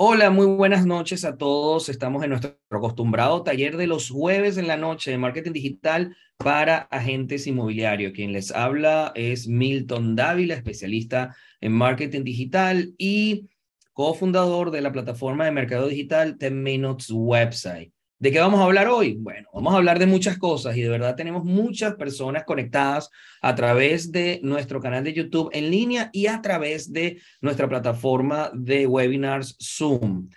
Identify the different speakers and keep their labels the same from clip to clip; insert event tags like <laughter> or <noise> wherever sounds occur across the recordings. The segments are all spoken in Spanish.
Speaker 1: Hola, muy buenas noches a todos. Estamos en nuestro acostumbrado taller de los jueves en la noche de marketing digital para agentes inmobiliarios. Quien les habla es Milton Dávila, especialista en marketing digital y cofundador de la plataforma de mercado digital Ten Minutes Website. ¿De qué vamos a hablar hoy? Bueno, vamos a hablar de muchas cosas y de verdad tenemos muchas personas conectadas a través de nuestro canal de YouTube en línea y a través de nuestra plataforma de webinars Zoom.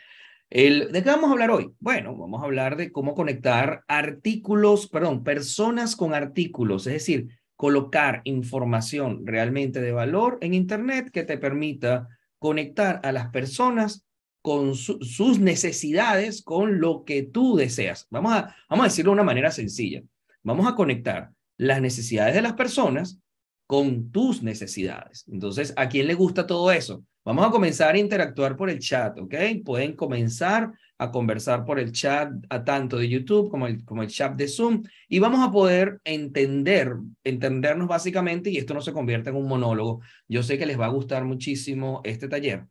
Speaker 1: El, ¿De qué vamos a hablar hoy? Bueno, vamos a hablar de cómo conectar artículos, perdón, personas con artículos, es decir, colocar información realmente de valor en Internet que te permita conectar a las personas con sus necesidades con lo que tú deseas. Vamos a, vamos a decirlo de una manera sencilla. Vamos a conectar las necesidades de las personas con tus necesidades. Entonces, ¿a quién le gusta todo eso? Vamos a comenzar a interactuar por el chat, ¿ok? Pueden comenzar a conversar por el chat a tanto de YouTube como el, como el chat de Zoom y vamos a poder entender, entendernos básicamente y esto no se convierte en un monólogo. Yo sé que les va a gustar muchísimo este taller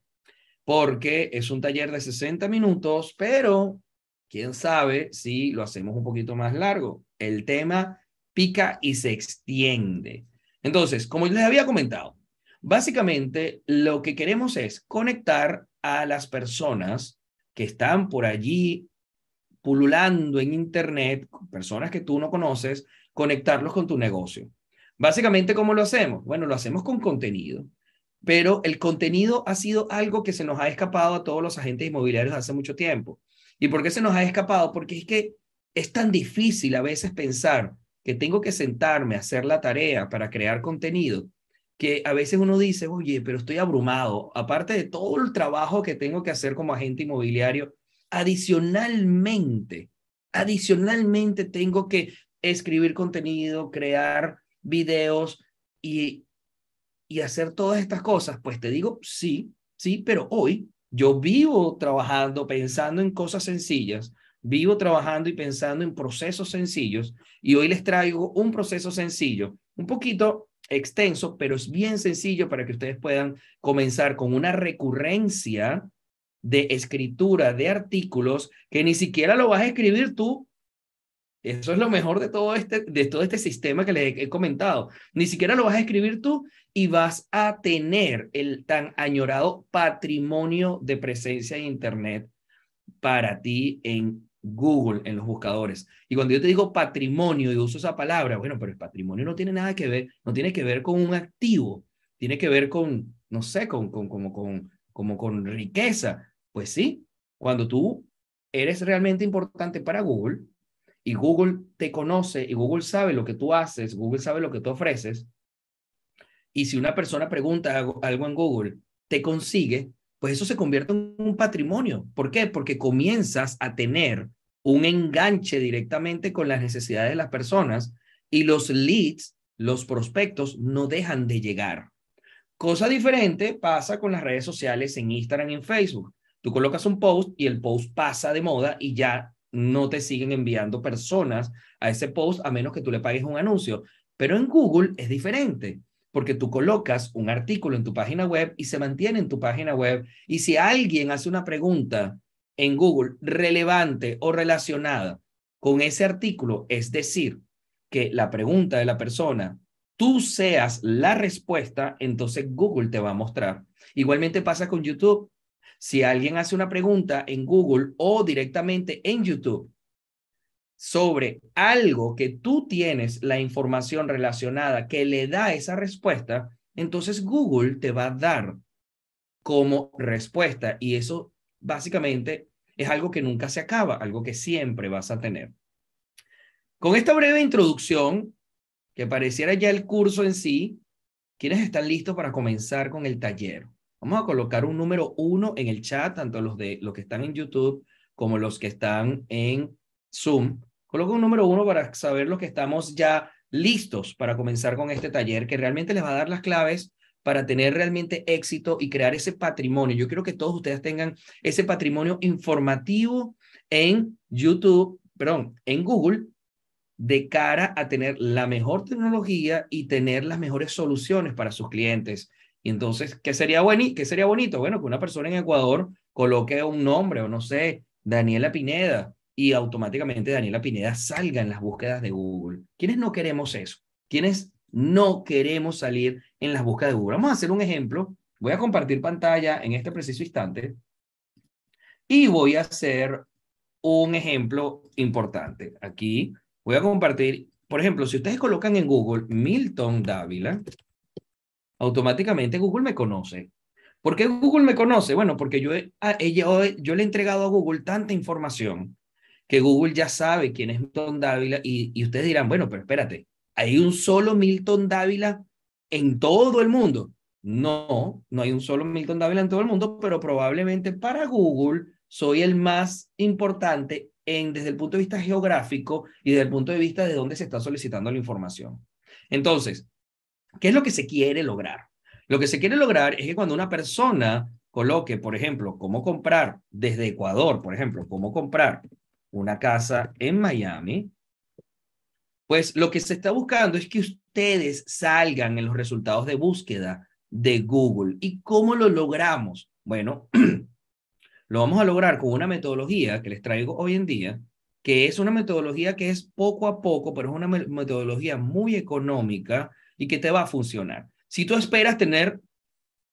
Speaker 1: porque es un taller de 60 minutos, pero quién sabe si lo hacemos un poquito más largo. El tema pica y se extiende. Entonces, como les había comentado, básicamente lo que queremos es conectar a las personas que están por allí pululando en Internet, personas que tú no conoces, conectarlos con tu negocio. Básicamente, ¿cómo lo hacemos? Bueno, lo hacemos con contenido pero el contenido ha sido algo que se nos ha escapado a todos los agentes inmobiliarios hace mucho tiempo. ¿Y por qué se nos ha escapado? Porque es que es tan difícil a veces pensar que tengo que sentarme a hacer la tarea para crear contenido, que a veces uno dice, oye, pero estoy abrumado, aparte de todo el trabajo que tengo que hacer como agente inmobiliario, adicionalmente, adicionalmente tengo que escribir contenido, crear videos y y hacer todas estas cosas? Pues te digo, sí, sí, pero hoy yo vivo trabajando, pensando en cosas sencillas, vivo trabajando y pensando en procesos sencillos y hoy les traigo un proceso sencillo, un poquito extenso, pero es bien sencillo para que ustedes puedan comenzar con una recurrencia de escritura de artículos que ni siquiera lo vas a escribir tú eso es lo mejor de todo este, de todo este sistema que les he comentado. Ni siquiera lo vas a escribir tú y vas a tener el tan añorado patrimonio de presencia en Internet para ti en Google, en los buscadores. Y cuando yo te digo patrimonio y uso esa palabra, bueno, pero el patrimonio no tiene nada que ver, no tiene que ver con un activo, tiene que ver con, no sé, con, con, como, con, como con riqueza. Pues sí, cuando tú eres realmente importante para Google, y Google te conoce y Google sabe lo que tú haces, Google sabe lo que tú ofreces, y si una persona pregunta algo en Google, te consigue, pues eso se convierte en un patrimonio. ¿Por qué? Porque comienzas a tener un enganche directamente con las necesidades de las personas y los leads, los prospectos, no dejan de llegar. Cosa diferente pasa con las redes sociales en Instagram y en Facebook. Tú colocas un post y el post pasa de moda y ya no te siguen enviando personas a ese post a menos que tú le pagues un anuncio. Pero en Google es diferente, porque tú colocas un artículo en tu página web y se mantiene en tu página web. Y si alguien hace una pregunta en Google relevante o relacionada con ese artículo, es decir, que la pregunta de la persona, tú seas la respuesta, entonces Google te va a mostrar. Igualmente pasa con YouTube. Si alguien hace una pregunta en Google o directamente en YouTube sobre algo que tú tienes la información relacionada que le da esa respuesta, entonces Google te va a dar como respuesta y eso básicamente es algo que nunca se acaba, algo que siempre vas a tener. Con esta breve introducción, que pareciera ya el curso en sí, ¿quiénes están listos para comenzar con el taller? Vamos a colocar un número uno en el chat, tanto los, de, los que están en YouTube como los que están en Zoom. Coloco un número uno para saber los que estamos ya listos para comenzar con este taller que realmente les va a dar las claves para tener realmente éxito y crear ese patrimonio. Yo quiero que todos ustedes tengan ese patrimonio informativo en YouTube, perdón, en Google, de cara a tener la mejor tecnología y tener las mejores soluciones para sus clientes. Y entonces, ¿qué sería, qué sería bonito? Bueno, que una persona en Ecuador coloque un nombre, o no sé, Daniela Pineda, y automáticamente Daniela Pineda salga en las búsquedas de Google. ¿Quiénes no queremos eso? ¿Quiénes no queremos salir en las búsquedas de Google? Vamos a hacer un ejemplo. Voy a compartir pantalla en este preciso instante y voy a hacer un ejemplo importante. Aquí voy a compartir, por ejemplo, si ustedes colocan en Google Milton Dávila, automáticamente Google me conoce. ¿Por qué Google me conoce? Bueno, porque yo, ah, oh, yo, le he entregado a Google tanta información que Google ya sabe quién es Milton Dávila y, ustedes dirán, bueno, pero espérate, ¿hay un solo Milton Dávila en todo el mundo? No, no hay un solo Milton Dávila en todo el mundo, pero probablemente para Google soy el más importante en, desde el punto de vista geográfico y desde el punto de vista de dónde se está solicitando la información. Entonces, ¿Qué es lo que se quiere lograr? Lo que se quiere lograr es que cuando una persona coloque, por ejemplo, cómo comprar desde Ecuador, por ejemplo, cómo comprar una casa en Miami, pues lo que se está buscando es que ustedes salgan en los resultados de búsqueda de Google. ¿Y cómo lo logramos? Bueno, <clears throat> lo vamos a lograr con una metodología que les traigo hoy en día, que es una metodología que es poco a poco, pero es una metodología muy económica y que te va a funcionar. Si tú esperas tener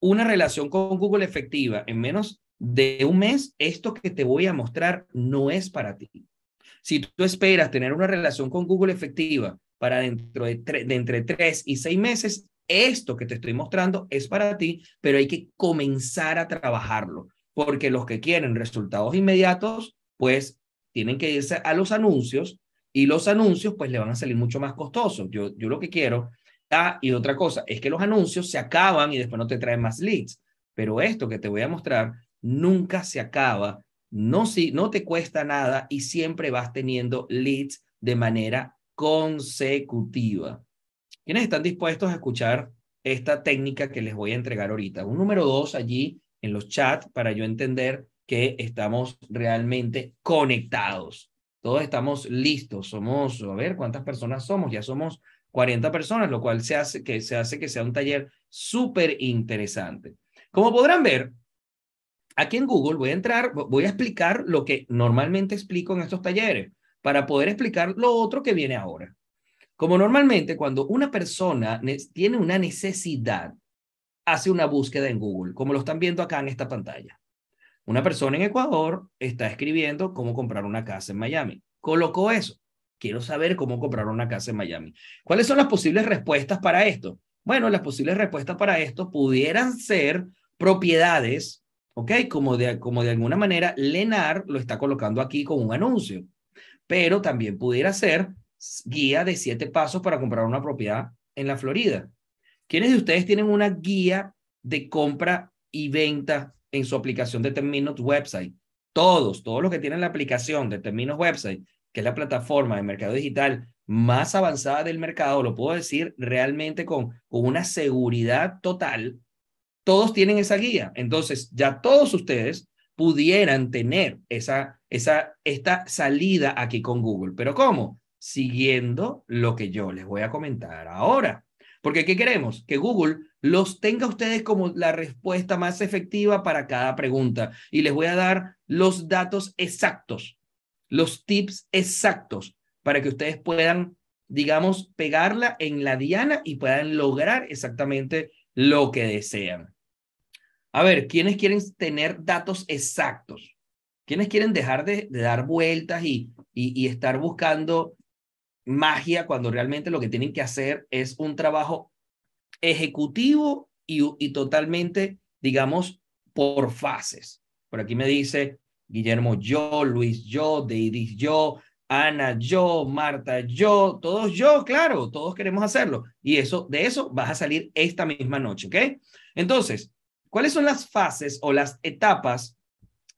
Speaker 1: una relación con Google efectiva en menos de un mes, esto que te voy a mostrar no es para ti. Si tú esperas tener una relación con Google efectiva para dentro de, de entre tres y seis meses, esto que te estoy mostrando es para ti, pero hay que comenzar a trabajarlo, porque los que quieren resultados inmediatos, pues tienen que irse a los anuncios y los anuncios pues le van a salir mucho más costosos. Yo, yo lo que quiero Ah, y otra cosa, es que los anuncios se acaban y después no te traen más leads. Pero esto que te voy a mostrar nunca se acaba, no, si, no te cuesta nada y siempre vas teniendo leads de manera consecutiva. ¿Quiénes están dispuestos a escuchar esta técnica que les voy a entregar ahorita? Un número dos allí en los chats para yo entender que estamos realmente conectados. Todos estamos listos, somos, a ver cuántas personas somos, ya somos 40 personas, lo cual se hace que, se hace que sea un taller súper interesante. Como podrán ver, aquí en Google voy a entrar, voy a explicar lo que normalmente explico en estos talleres para poder explicar lo otro que viene ahora. Como normalmente cuando una persona tiene una necesidad, hace una búsqueda en Google, como lo están viendo acá en esta pantalla. Una persona en Ecuador está escribiendo cómo comprar una casa en Miami. Colocó eso. Quiero saber cómo comprar una casa en Miami. ¿Cuáles son las posibles respuestas para esto? Bueno, las posibles respuestas para esto pudieran ser propiedades, ¿ok? Como de, como de alguna manera Lenar lo está colocando aquí con un anuncio, pero también pudiera ser guía de siete pasos para comprar una propiedad en la Florida. ¿Quiénes de ustedes tienen una guía de compra y venta en su aplicación de Terminos Website? Todos, todos los que tienen la aplicación de Terminos Website que es la plataforma de mercado digital más avanzada del mercado, lo puedo decir realmente con, con una seguridad total, todos tienen esa guía. Entonces, ya todos ustedes pudieran tener esa, esa, esta salida aquí con Google. ¿Pero cómo? Siguiendo lo que yo les voy a comentar ahora. Porque ¿qué queremos? Que Google los tenga ustedes como la respuesta más efectiva para cada pregunta. Y les voy a dar los datos exactos los tips exactos para que ustedes puedan, digamos, pegarla en la diana y puedan lograr exactamente lo que desean. A ver, ¿quiénes quieren tener datos exactos? ¿Quiénes quieren dejar de, dar vueltas y, y, estar buscando magia cuando realmente lo que tienen que hacer es un trabajo ejecutivo y, y, totalmente, digamos, por fases. Por aquí me dice, Guillermo yo, Luis yo, David, yo, Ana yo, Marta yo, todos yo, claro, todos queremos hacerlo. Y eso, de eso vas a salir esta misma noche, ¿ok? Entonces, ¿cuáles son las fases o las etapas?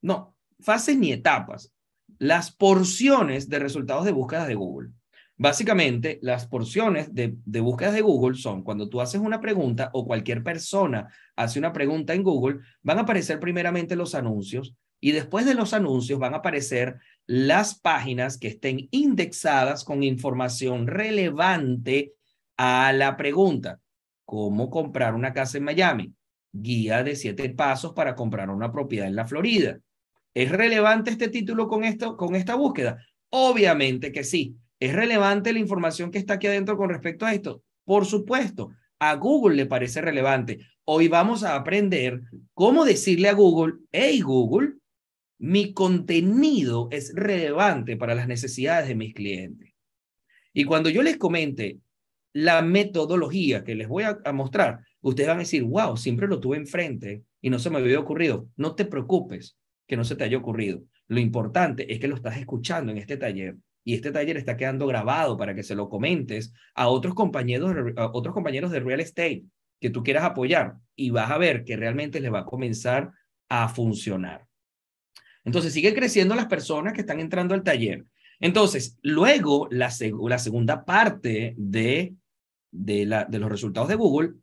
Speaker 1: No, fases ni etapas. Las porciones de resultados de búsquedas de Google. Básicamente, las porciones de, de, búsquedas de Google son cuando tú haces una pregunta o cualquier persona hace una pregunta en Google, van a aparecer primeramente los anuncios, y después de los anuncios van a aparecer las páginas que estén indexadas con información relevante a la pregunta, ¿cómo comprar una casa en Miami? Guía de siete pasos para comprar una propiedad en la Florida. ¿Es relevante este título con, esto, con esta búsqueda? Obviamente que sí. ¿Es relevante la información que está aquí adentro con respecto a esto? Por supuesto, a Google le parece relevante. Hoy vamos a aprender cómo decirle a Google, hey Google, mi contenido es relevante para las necesidades de mis clientes. Y cuando yo les comente la metodología que les voy a, mostrar, ustedes van a decir, wow, siempre lo tuve enfrente y no se me había ocurrido. No te preocupes que no se te haya ocurrido. Lo importante es que lo estás escuchando en este taller y este taller está quedando grabado para que se lo comentes a otros compañeros, a otros compañeros de real estate que tú quieras apoyar y vas a ver que realmente les va a comenzar a funcionar. Entonces sigue creciendo las personas que están entrando al taller. Entonces, luego la, segunda parte de, los resultados de Google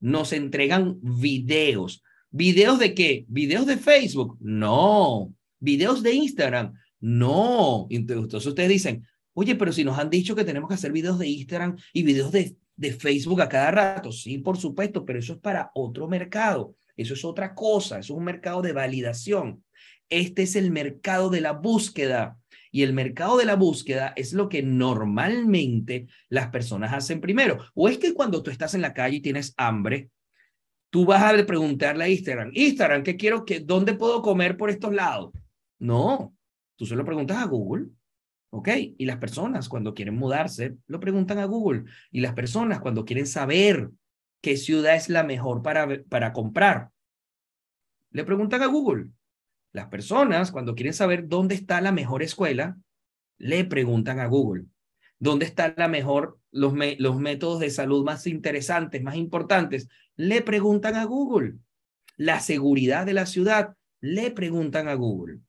Speaker 1: nos entregan videos. ¿Videos de qué? ¿Videos de Facebook? No. ¿Videos de Instagram? No. Entonces ustedes dicen, oye, pero si nos han dicho que tenemos que hacer videos de Instagram y videos de, de Facebook a cada rato. Sí, por supuesto, pero eso es para otro mercado. Eso es otra cosa. Eso es un mercado de validación. Este es el mercado de la búsqueda. Y el mercado de la búsqueda es lo que normalmente las personas hacen primero. O es que cuando tú estás en la calle y tienes hambre, tú vas a preguntarle a Instagram, Instagram, ¿qué quiero? Que, ¿Dónde puedo comer por estos lados? No, tú solo preguntas a Google. ¿Ok? Y las personas cuando quieren mudarse, lo preguntan a Google. Y las personas cuando quieren saber qué ciudad es la mejor para, para comprar, le preguntan a Google. Las personas, cuando quieren saber dónde está la mejor escuela, le preguntan a Google. ¿Dónde están la mejor, los, los métodos de salud más interesantes, más importantes? Le preguntan a Google. La seguridad de la ciudad, le preguntan a Google.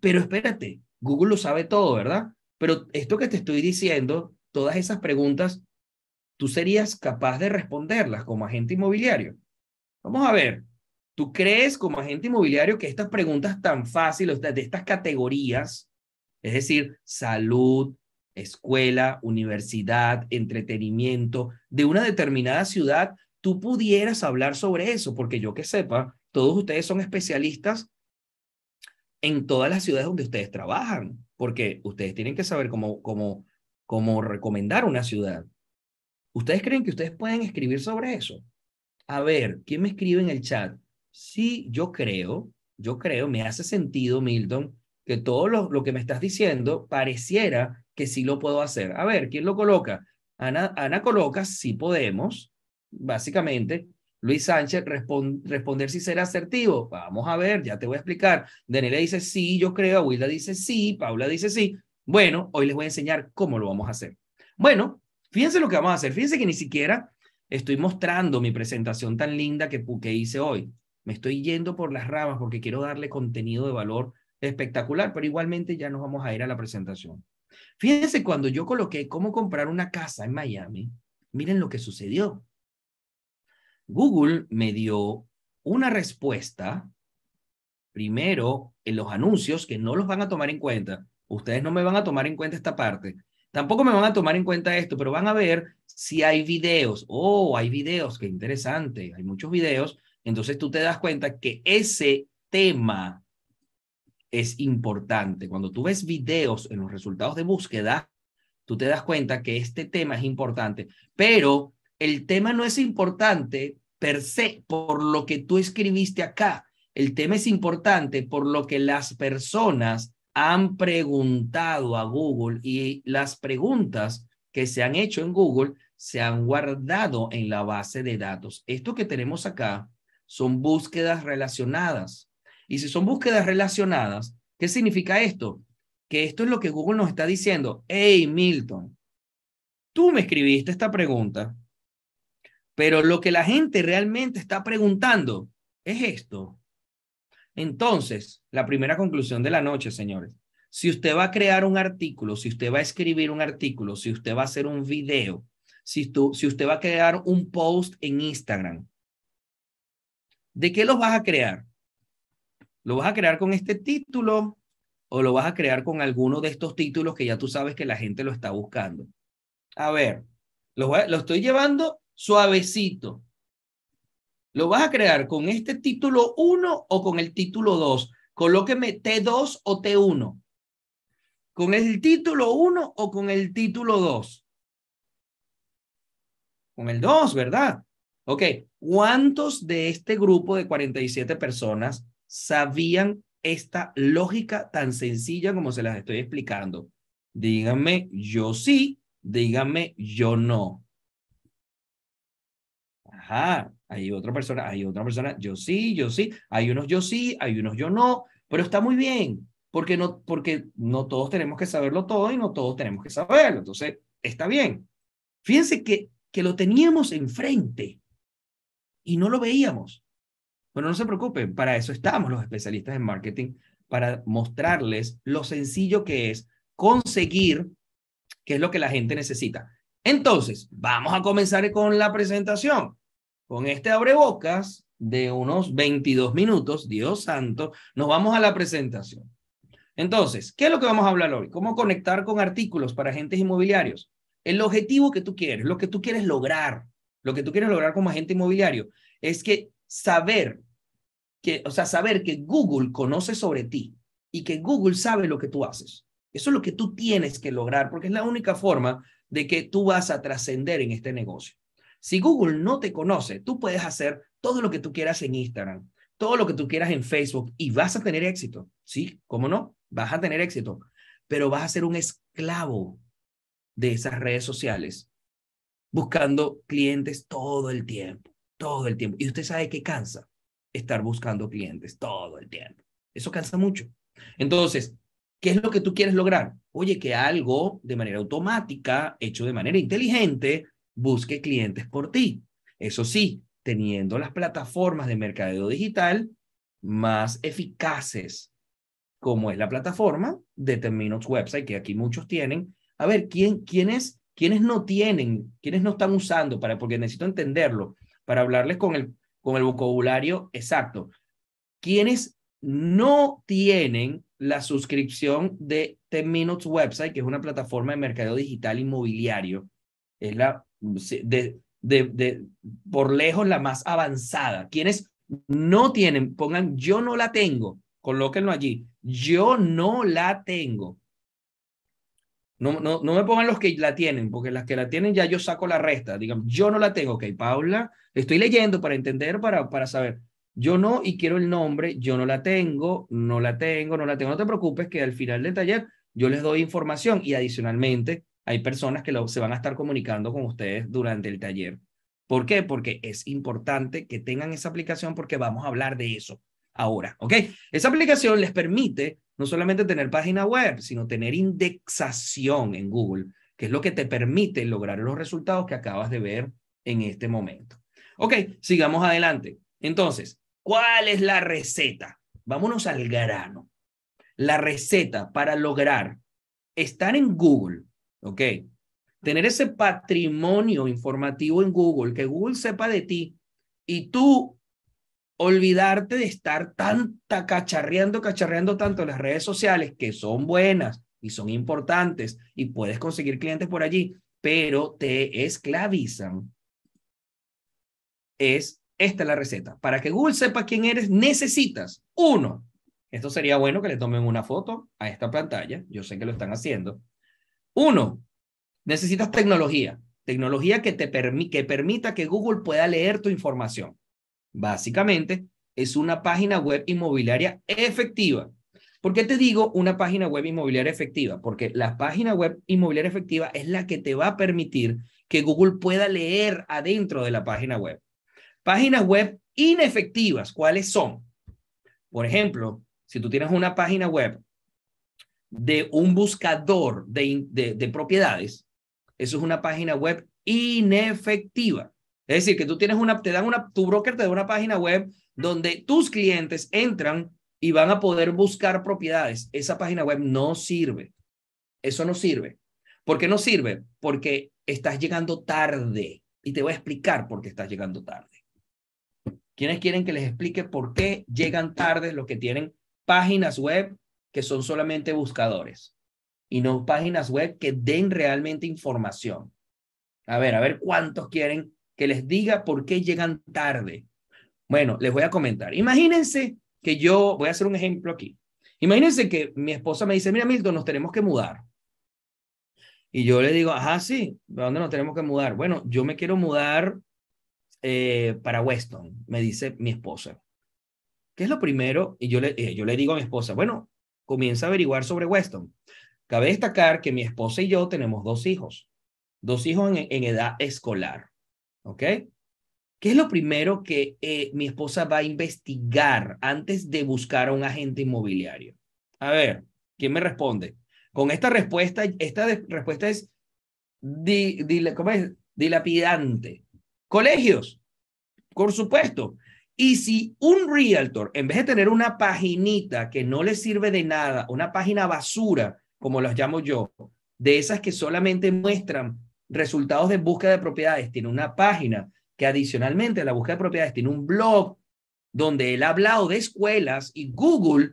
Speaker 1: Pero espérate, Google lo sabe todo, ¿verdad? Pero esto que te estoy diciendo, todas esas preguntas, tú serías capaz de responderlas como agente inmobiliario. Vamos a ver, ¿Tú crees como agente inmobiliario que estas preguntas tan fáciles de estas categorías, es decir, salud, escuela, universidad, entretenimiento, de una determinada ciudad, tú pudieras hablar sobre eso? Porque yo que sepa, todos ustedes son especialistas en todas las ciudades donde ustedes trabajan, porque ustedes tienen que saber cómo, cómo recomendar una ciudad. ¿Ustedes creen que ustedes pueden escribir sobre eso? A ver, ¿quién me escribe en el chat? Sí, yo creo, yo creo, me hace sentido, Milton, que todo lo, que me estás diciendo pareciera que sí lo puedo hacer. A ver, ¿quién lo coloca? Ana, coloca, sí podemos, básicamente. Luis Sánchez, responder si será asertivo. Vamos a ver, ya te voy a explicar. Daniela dice sí, yo creo. Wilda dice sí, Paula dice sí. Bueno, hoy les voy a enseñar cómo lo vamos a hacer. Bueno, fíjense lo que vamos a hacer. Fíjense que ni siquiera estoy mostrando mi presentación tan linda que, que hice hoy me estoy yendo por las ramas porque quiero darle contenido de valor espectacular, pero igualmente ya nos vamos a ir a la presentación. Fíjense cuando yo coloqué cómo comprar una casa en Miami, miren lo que sucedió. Google me dio una respuesta, primero en los anuncios que no los van a tomar en cuenta. Ustedes no me van a tomar en cuenta esta parte. Tampoco me van a tomar en cuenta esto, pero van a ver si hay videos. Oh, hay videos, qué interesante. Hay muchos videos entonces tú te das cuenta que ese tema es importante. Cuando tú ves videos en los resultados de búsqueda, tú te das cuenta que este tema es importante, pero el tema no es importante per se por lo que tú escribiste acá. El tema es importante por lo que las personas han preguntado a Google y las preguntas que se han hecho en Google se han guardado en la base de datos. Esto que tenemos acá son búsquedas relacionadas. Y si son búsquedas relacionadas, ¿qué significa esto? Que esto es lo que Google nos está diciendo. Hey, Milton, tú me escribiste esta pregunta, pero lo que la gente realmente está preguntando es esto. Entonces, la primera conclusión de la noche, señores. Si usted va a crear un artículo, si usted va a escribir un artículo, si usted va a hacer un video, si, si usted va a crear un post en Instagram, ¿De qué los vas a crear? ¿Lo vas a crear con este título o lo vas a crear con alguno de estos títulos que ya tú sabes que la gente lo está buscando? A ver, lo, estoy llevando suavecito. ¿Lo vas a crear con este título 1 o con el título 2? Colóqueme T2 o T1. ¿Con el título 1 o con el título 2? Con el 2, ¿verdad? Ok, ¿Cuántos de este grupo de 47 personas sabían esta lógica tan sencilla como se las estoy explicando? Díganme yo sí, díganme yo no. Ajá, hay otra persona, hay otra persona, yo sí, yo sí, hay unos yo sí, hay unos yo no, pero está muy bien, porque no, porque no todos tenemos que saberlo todo y no todos tenemos que saberlo, entonces está bien. Fíjense que, que lo teníamos enfrente y no lo veíamos. Bueno, no se preocupen, para eso estamos los especialistas en marketing, para mostrarles lo sencillo que es conseguir qué es lo que la gente necesita. Entonces, vamos a comenzar con la presentación, con este abrebocas de unos 22 minutos, Dios santo, nos vamos a la presentación. Entonces, ¿qué es lo que vamos a hablar hoy? ¿Cómo conectar con artículos para agentes inmobiliarios? El objetivo que tú quieres, lo que tú quieres lograr, lo que tú quieres lograr como agente inmobiliario es que saber que, o sea, saber que Google conoce sobre ti y que Google sabe lo que tú haces. Eso es lo que tú tienes que lograr porque es la única forma de que tú vas a trascender en este negocio. Si Google no te conoce, tú puedes hacer todo lo que tú quieras en Instagram, todo lo que tú quieras en Facebook y vas a tener éxito. Sí, cómo no, vas a tener éxito, pero vas a ser un esclavo de esas redes sociales buscando clientes todo el tiempo, todo el tiempo. Y usted sabe que cansa estar buscando clientes todo el tiempo. Eso cansa mucho. Entonces, ¿qué es lo que tú quieres lograr? Oye, que algo de manera automática, hecho de manera inteligente, busque clientes por ti. Eso sí, teniendo las plataformas de mercadeo digital más eficaces, como es la plataforma de Terminos Website, que aquí muchos tienen. A ver, ¿quién, quién es quienes no tienen, quienes no están usando, para, porque necesito entenderlo, para hablarles con el, con el vocabulario exacto, quienes no tienen la suscripción de 10 Minutes Website, que es una plataforma de mercadeo digital inmobiliario, es la de, de, de, por lejos la más avanzada. Quienes no tienen, pongan yo no la tengo, colóquenlo allí. Yo no la tengo. No, me pongan los que la tienen, porque las que la tienen ya yo saco la resta. Digan, yo no la tengo, ok, Paula, estoy leyendo para entender, para, para saber. Yo no, y quiero el nombre, yo no la tengo, no la tengo, no la tengo. No te preocupes que al final del taller yo les doy información y adicionalmente hay personas que se van a estar comunicando con ustedes durante el taller. ¿Por qué? Porque es importante que tengan esa aplicación porque vamos a hablar de eso ahora, ¿ok? Esa aplicación les permite no solamente tener página web, sino tener indexación en Google, que es lo que te permite lograr los resultados que acabas de ver en este momento. Ok, sigamos adelante. Entonces, ¿cuál es la receta? Vámonos al grano. La receta para lograr estar en Google, ¿ok? Tener ese patrimonio informativo en Google, que Google sepa de ti y tú olvidarte de estar tanta cacharreando, cacharreando tanto en las redes sociales que son buenas y son importantes y puedes conseguir clientes por allí, pero te esclavizan. Es esta es la receta. Para que Google sepa quién eres, necesitas uno. Esto sería bueno que le tomen una foto a esta pantalla. Yo sé que lo están haciendo. Uno, necesitas tecnología. Tecnología que te que permita que Google pueda leer tu información. Básicamente, es una página web inmobiliaria efectiva. ¿Por qué te digo una página web inmobiliaria efectiva? Porque la página web inmobiliaria efectiva es la que te va a permitir que Google pueda leer adentro de la página web. Páginas web inefectivas, ¿cuáles son? Por ejemplo, si tú tienes una página web de un buscador de, de propiedades, eso es una página web inefectiva. Es decir, que tú tienes una, te dan una, tu broker te da una página web donde tus clientes entran y van a poder buscar propiedades. Esa página web no sirve. Eso no sirve. ¿Por qué no sirve? Porque estás llegando tarde. Y te voy a explicar por qué estás llegando tarde. ¿Quiénes quieren que les explique por qué llegan tarde los que tienen páginas web que son solamente buscadores y no páginas web que den realmente información? A ver, a ver cuántos quieren que les diga por qué llegan tarde. Bueno, les voy a comentar. Imagínense que yo, voy a hacer un ejemplo aquí. Imagínense que mi esposa me dice, mira Milton, nos tenemos que mudar. Y yo le digo, ajá, sí, dónde nos tenemos que mudar? Bueno, yo me quiero mudar eh, para Weston, me dice mi esposa. ¿Qué es lo primero? Y eh, yo le, digo a mi esposa, bueno, comienza a averiguar sobre Weston. Cabe destacar que mi esposa y yo tenemos dos hijos, dos hijos en edad escolar. ¿Ok? ¿Qué es lo primero que eh, mi esposa va a investigar antes de buscar a un agente inmobiliario? A ver, ¿quién me responde? Con esta respuesta, esta respuesta es, dilapidante. Colegios, por supuesto. Y si un realtor, en vez de tener una paginita que no le sirve de nada, una página basura, como las llamo yo, de esas que solamente muestran resultados de búsqueda de propiedades, tiene una página que adicionalmente a la búsqueda de propiedades tiene un blog donde él ha hablado de escuelas y Google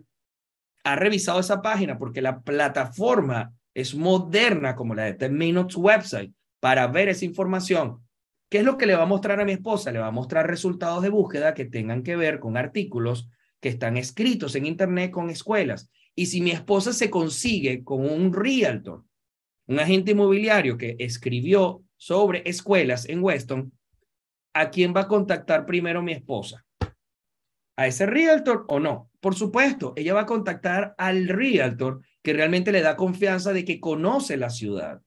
Speaker 1: ha revisado esa página porque la plataforma es moderna como la de The Minutes Website para ver esa información. ¿Qué es lo que le va a mostrar a mi esposa? Le va a mostrar resultados de búsqueda que tengan que ver con artículos que están escritos en Internet con escuelas. Y si mi esposa se consigue con un realtor un agente inmobiliario que escribió sobre escuelas en Weston, ¿a quién va a contactar primero mi esposa? ¿A ese realtor o no? Por supuesto, ella va a contactar al realtor que realmente le da confianza de que conoce la ciudad.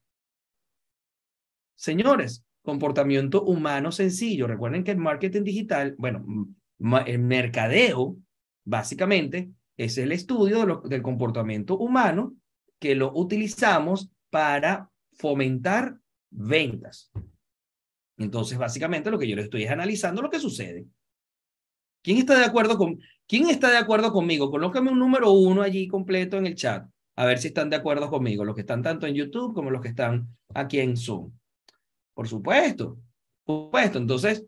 Speaker 1: Señores, comportamiento humano sencillo. Recuerden que el marketing digital, bueno, el mercadeo, básicamente, es el estudio del comportamiento humano que lo utilizamos para fomentar ventas. Entonces, básicamente lo que yo le estoy es analizando lo que sucede. ¿Quién está de acuerdo con quién está de acuerdo conmigo? Colócame un número uno allí completo en el chat. A ver si están de acuerdo conmigo, los que están tanto en YouTube como los que están aquí en Zoom. Por supuesto, por supuesto. Entonces,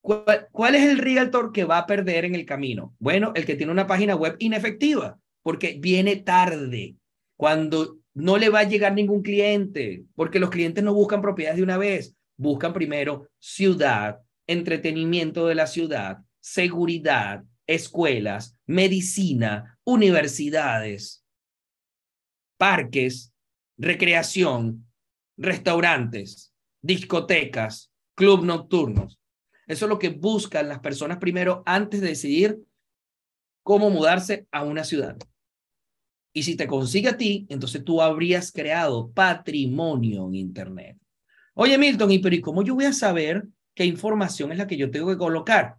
Speaker 1: ¿cuál, cuál es el realtor que va a perder en el camino? Bueno, el que tiene una página web inefectiva, porque viene tarde. Cuando no le va a llegar ningún cliente, porque los clientes no buscan propiedades de una vez, buscan primero ciudad, entretenimiento de la ciudad, seguridad, escuelas, medicina, universidades, parques, recreación, restaurantes, discotecas, club nocturnos. Eso es lo que buscan las personas primero antes de decidir cómo mudarse a una ciudad. Y si te consigue a ti, entonces tú habrías creado patrimonio en Internet. Oye, Milton, ¿y pero cómo yo voy a saber qué información es la que yo tengo que colocar?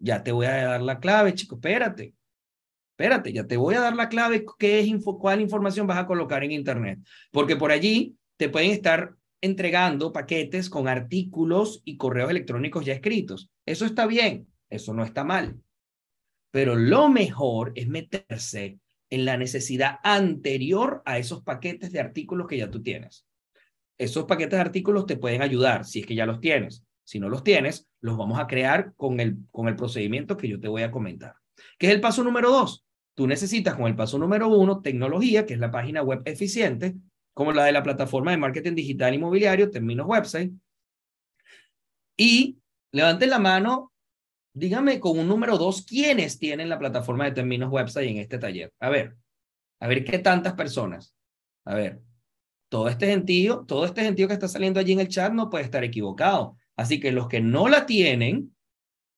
Speaker 1: Ya te voy a dar la clave, chico, espérate. Espérate, ya te voy a dar la clave qué es cuál información vas a colocar en Internet. Porque por allí te pueden estar entregando paquetes con artículos y correos electrónicos ya escritos. Eso está bien, eso no está mal. Pero lo mejor es meterse en la necesidad anterior a esos paquetes de artículos que ya tú tienes. Esos paquetes de artículos te pueden ayudar si es que ya los tienes. Si no los tienes, los vamos a crear con el, con el procedimiento que yo te voy a comentar. ¿Qué es el paso número dos? Tú necesitas con el paso número uno tecnología, que es la página web eficiente, como la de la plataforma de marketing digital inmobiliario, términos website. Y levante la mano dígame con un número dos, ¿quiénes tienen la plataforma de términos website en este taller? A ver, a ver qué tantas personas. A ver, todo este gentío, todo este gentío que está saliendo allí en el chat no puede estar equivocado. Así que los que no la tienen,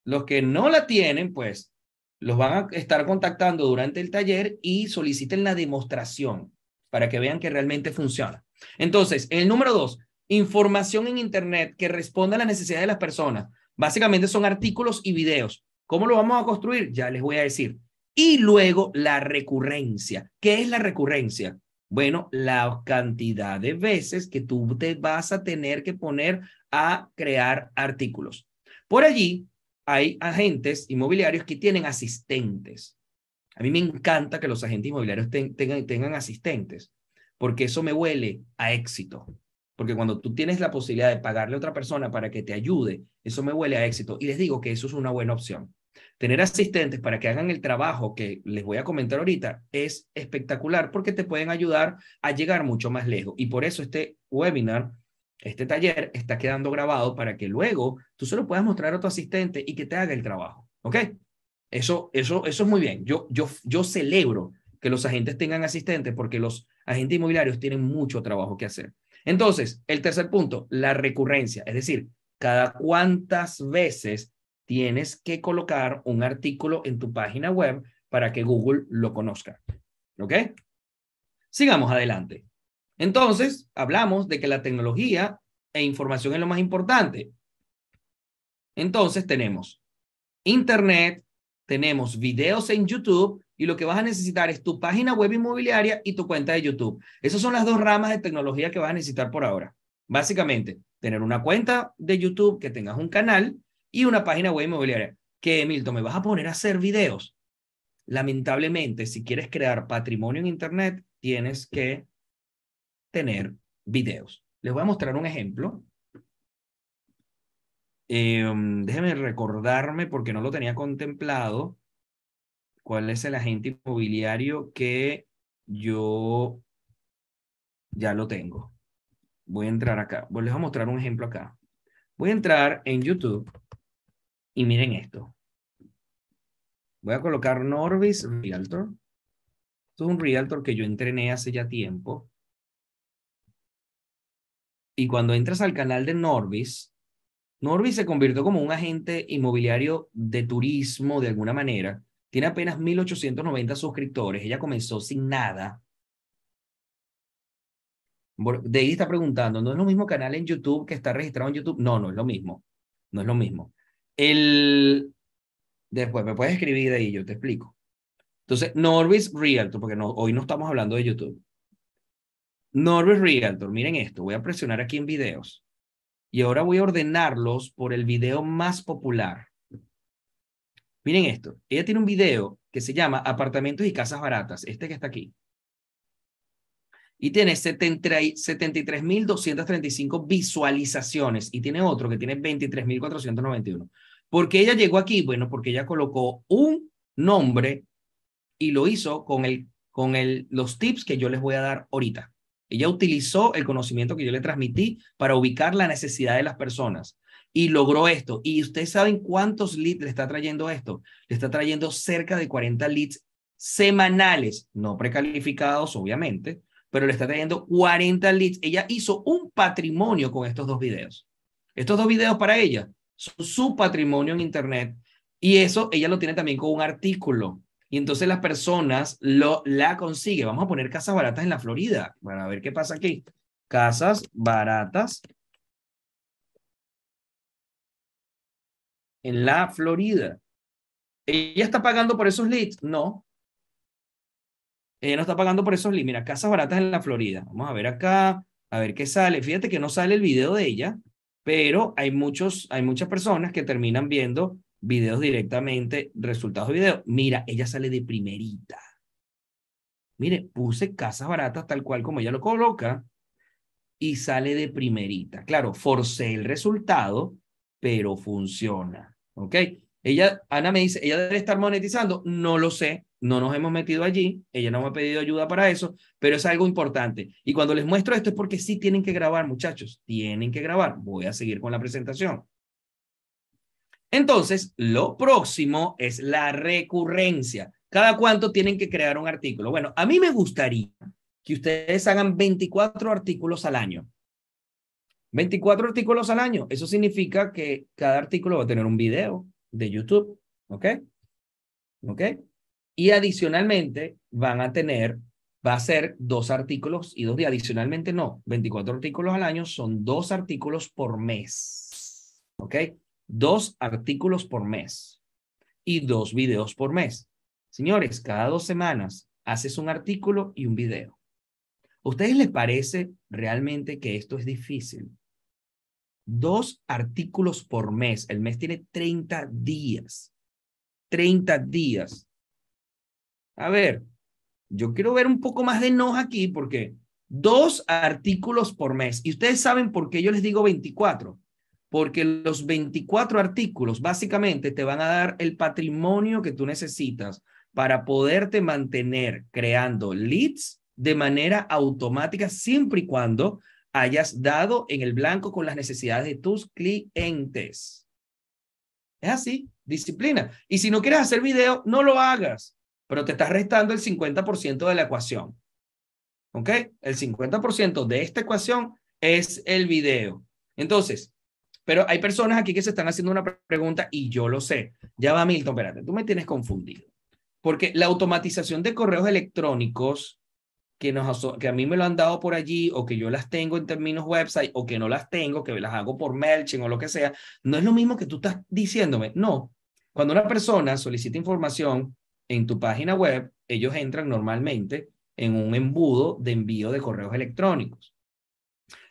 Speaker 1: los que no la tienen, pues los van a estar contactando durante el taller y soliciten la demostración para que vean que realmente funciona. Entonces, el número dos, información en Internet que responda a la necesidad de las personas. Básicamente son artículos y videos. ¿Cómo lo vamos a construir? Ya les voy a decir. Y luego la recurrencia. ¿Qué es la recurrencia? Bueno, la cantidad de veces que tú te vas a tener que poner a crear artículos. Por allí hay agentes inmobiliarios que tienen asistentes. A mí me encanta que los agentes inmobiliarios tengan asistentes, porque eso me huele a éxito. Porque cuando tú tienes la posibilidad de pagarle a otra persona para que te ayude, eso me huele a éxito. Y les digo que eso es una buena opción. Tener asistentes para que hagan el trabajo que les voy a comentar ahorita es espectacular porque te pueden ayudar a llegar mucho más lejos. Y por eso este webinar, este taller, está quedando grabado para que luego tú solo lo puedas mostrar a tu asistente y que te haga el trabajo. ¿Ok? Eso, eso, eso es muy bien. Yo, yo, yo celebro que los agentes tengan asistentes porque los agentes inmobiliarios tienen mucho trabajo que hacer. Entonces, el tercer punto, la recurrencia, es decir, cada cuántas veces tienes que colocar un artículo en tu página web para que Google lo conozca. ¿Ok? Sigamos adelante. Entonces, hablamos de que la tecnología e información es lo más importante. Entonces, tenemos Internet, tenemos videos en YouTube y lo que vas a necesitar es tu página web inmobiliaria y tu cuenta de YouTube. Esas son las dos ramas de tecnología que vas a necesitar por ahora. Básicamente, tener una cuenta de YouTube, que tengas un canal y una página web inmobiliaria. Que, Milton, me vas a poner a hacer videos. Lamentablemente, si quieres crear patrimonio en Internet, tienes que tener videos. Les voy a mostrar un ejemplo. Eh, em, déjenme recordarme porque no lo tenía contemplado cuál es el agente inmobiliario que yo ya lo tengo. Voy a entrar acá. Voy les voy a mostrar un ejemplo acá. Voy a entrar en YouTube y miren esto. Voy a colocar Norvis Realtor. Esto es un Realtor que yo entrené hace ya tiempo. Y cuando entras al canal de Norvis, Norvis se convirtió como un agente inmobiliario de turismo de alguna manera tiene apenas 1.890 suscriptores. Ella comenzó sin nada. De ahí está preguntando, ¿no es lo mismo canal en YouTube que está registrado en YouTube? No, no es lo mismo. No es lo mismo. El... Después me puedes escribir de ahí, yo te explico. Entonces, Norvis Realtor, porque hoy no estamos hablando de YouTube. Norvis Realtor, miren esto, voy a presionar aquí en videos y ahora voy a ordenarlos por el video más popular. Miren esto, ella tiene un video que se llama Apartamentos y Casas Baratas, este que está aquí. Y tiene 73.235 visualizaciones y tiene otro que tiene 23.491. ¿Por qué ella llegó aquí? Bueno, porque ella colocó un nombre y lo hizo con, el, con el, los tips que yo les voy a dar ahorita. Ella utilizó el conocimiento que yo le transmití para ubicar la necesidad de las personas y logró esto. Y ustedes saben cuántos leads le está trayendo esto. Le está trayendo cerca de 40 leads semanales, no precalificados, obviamente, pero le está trayendo 40 leads. Ella hizo un patrimonio con estos dos videos. Estos dos videos para ella son su patrimonio en Internet y eso ella lo tiene también con un artículo. Y entonces las personas lo, la consigue Vamos a poner casas baratas en la Florida. para a ver qué pasa aquí. Casas baratas en la Florida. ¿Ella está pagando por esos leads? No. Ella no está pagando por esos leads. Mira, casas baratas en la Florida. Vamos a ver acá, a ver qué sale. Fíjate que no sale el video de ella, pero hay, muchos, hay muchas personas que terminan viendo videos directamente, resultados de video. Mira, ella sale de primerita. Mire, puse casas baratas tal cual como ella lo coloca y sale de primerita. Claro, forcé el resultado, pero funciona. ¿Ok? Ella, Ana me dice, ella debe estar monetizando. No lo sé, no nos hemos metido allí, ella no me ha pedido ayuda para eso, pero es algo importante. Y cuando les muestro esto es porque sí tienen que grabar, muchachos, tienen que grabar. Voy a seguir con la presentación. Entonces, lo próximo es la recurrencia. ¿Cada cuánto tienen que crear un artículo? Bueno, a mí me gustaría que ustedes hagan 24 artículos al año. 24 artículos al año. Eso significa que cada artículo va a tener un video de YouTube. ¿Ok? ¿Ok? Y adicionalmente van a tener, va a ser dos artículos y dos días. Adicionalmente no, 24 artículos al año son dos artículos por mes. ¿Ok? Dos artículos por mes y dos videos por mes. Señores, cada dos semanas haces un artículo y un video. ustedes les parece realmente que esto es difícil? dos artículos por mes. El mes tiene 30 días. 30 días. A ver, yo quiero ver un poco más de no aquí porque dos artículos por mes. Y ustedes saben por qué yo les digo 24. Porque los 24 artículos básicamente te van a dar el patrimonio que tú necesitas para poderte mantener creando leads de manera automática siempre y cuando hayas dado en el blanco con las necesidades de tus clientes. Es así, disciplina. Y si no quieres hacer video, no lo hagas, pero te estás restando el 50% de la ecuación. ¿Ok? El 50% de esta ecuación es el video. Entonces, pero hay personas aquí que se están haciendo una pregunta y yo lo sé. Ya va, Milton, espérate, tú me tienes confundido. Porque la automatización de correos electrónicos que, nos, que a mí me lo han dado por allí o que yo las tengo en términos website o que no las tengo, que las hago por MailChimp o lo que sea, no es lo mismo que tú estás diciéndome. No, cuando una persona solicita información en tu página web, ellos entran normalmente en un embudo de envío de correos electrónicos.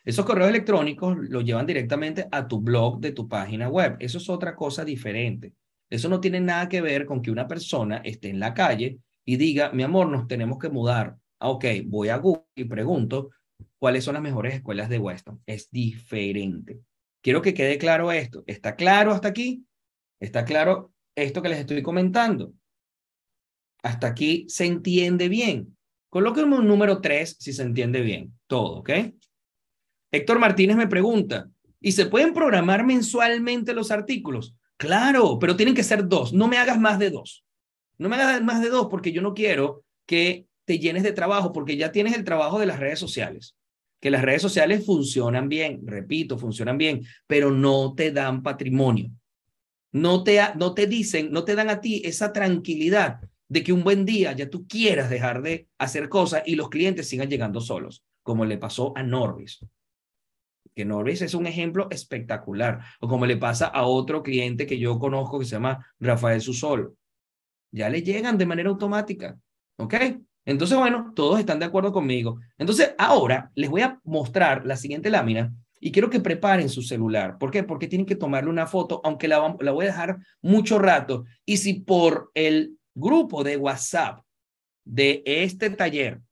Speaker 1: Esos correos electrónicos los llevan directamente a tu blog de tu página web. Eso es otra cosa diferente. Eso no tiene nada que ver con que una persona esté en la calle y diga, mi amor, nos tenemos que mudar Ah, ok, voy a Google y pregunto cuáles son las mejores escuelas de Weston. Es diferente. Quiero que quede claro esto. ¿Está claro hasta aquí? ¿Está claro esto que les estoy comentando? Hasta aquí se entiende bien. Colóquenme un número 3 si se entiende bien. Todo, ¿ok? Héctor Martínez me pregunta, ¿y se pueden programar mensualmente los artículos? Claro, pero tienen que ser dos. No me hagas más de dos. No me hagas más de dos porque yo no quiero que te llenes de trabajo, porque ya tienes el trabajo de las redes sociales, que las redes sociales funcionan bien, repito, funcionan bien, pero no te dan patrimonio. No te, no te dicen, no te dan a ti esa tranquilidad de que un buen día ya tú quieras dejar de hacer cosas y los clientes sigan llegando solos, como le pasó a Norris que Norris es un ejemplo espectacular, o como le pasa a otro cliente que yo conozco que se llama Rafael Susol. Ya le llegan de manera automática, ¿ok? Entonces, bueno, todos están de acuerdo conmigo. Entonces, ahora les voy a mostrar la siguiente lámina y quiero que preparen su celular. ¿Por qué? Porque tienen que tomarle una foto, aunque la, la voy a dejar mucho rato. Y si por el grupo de WhatsApp de este taller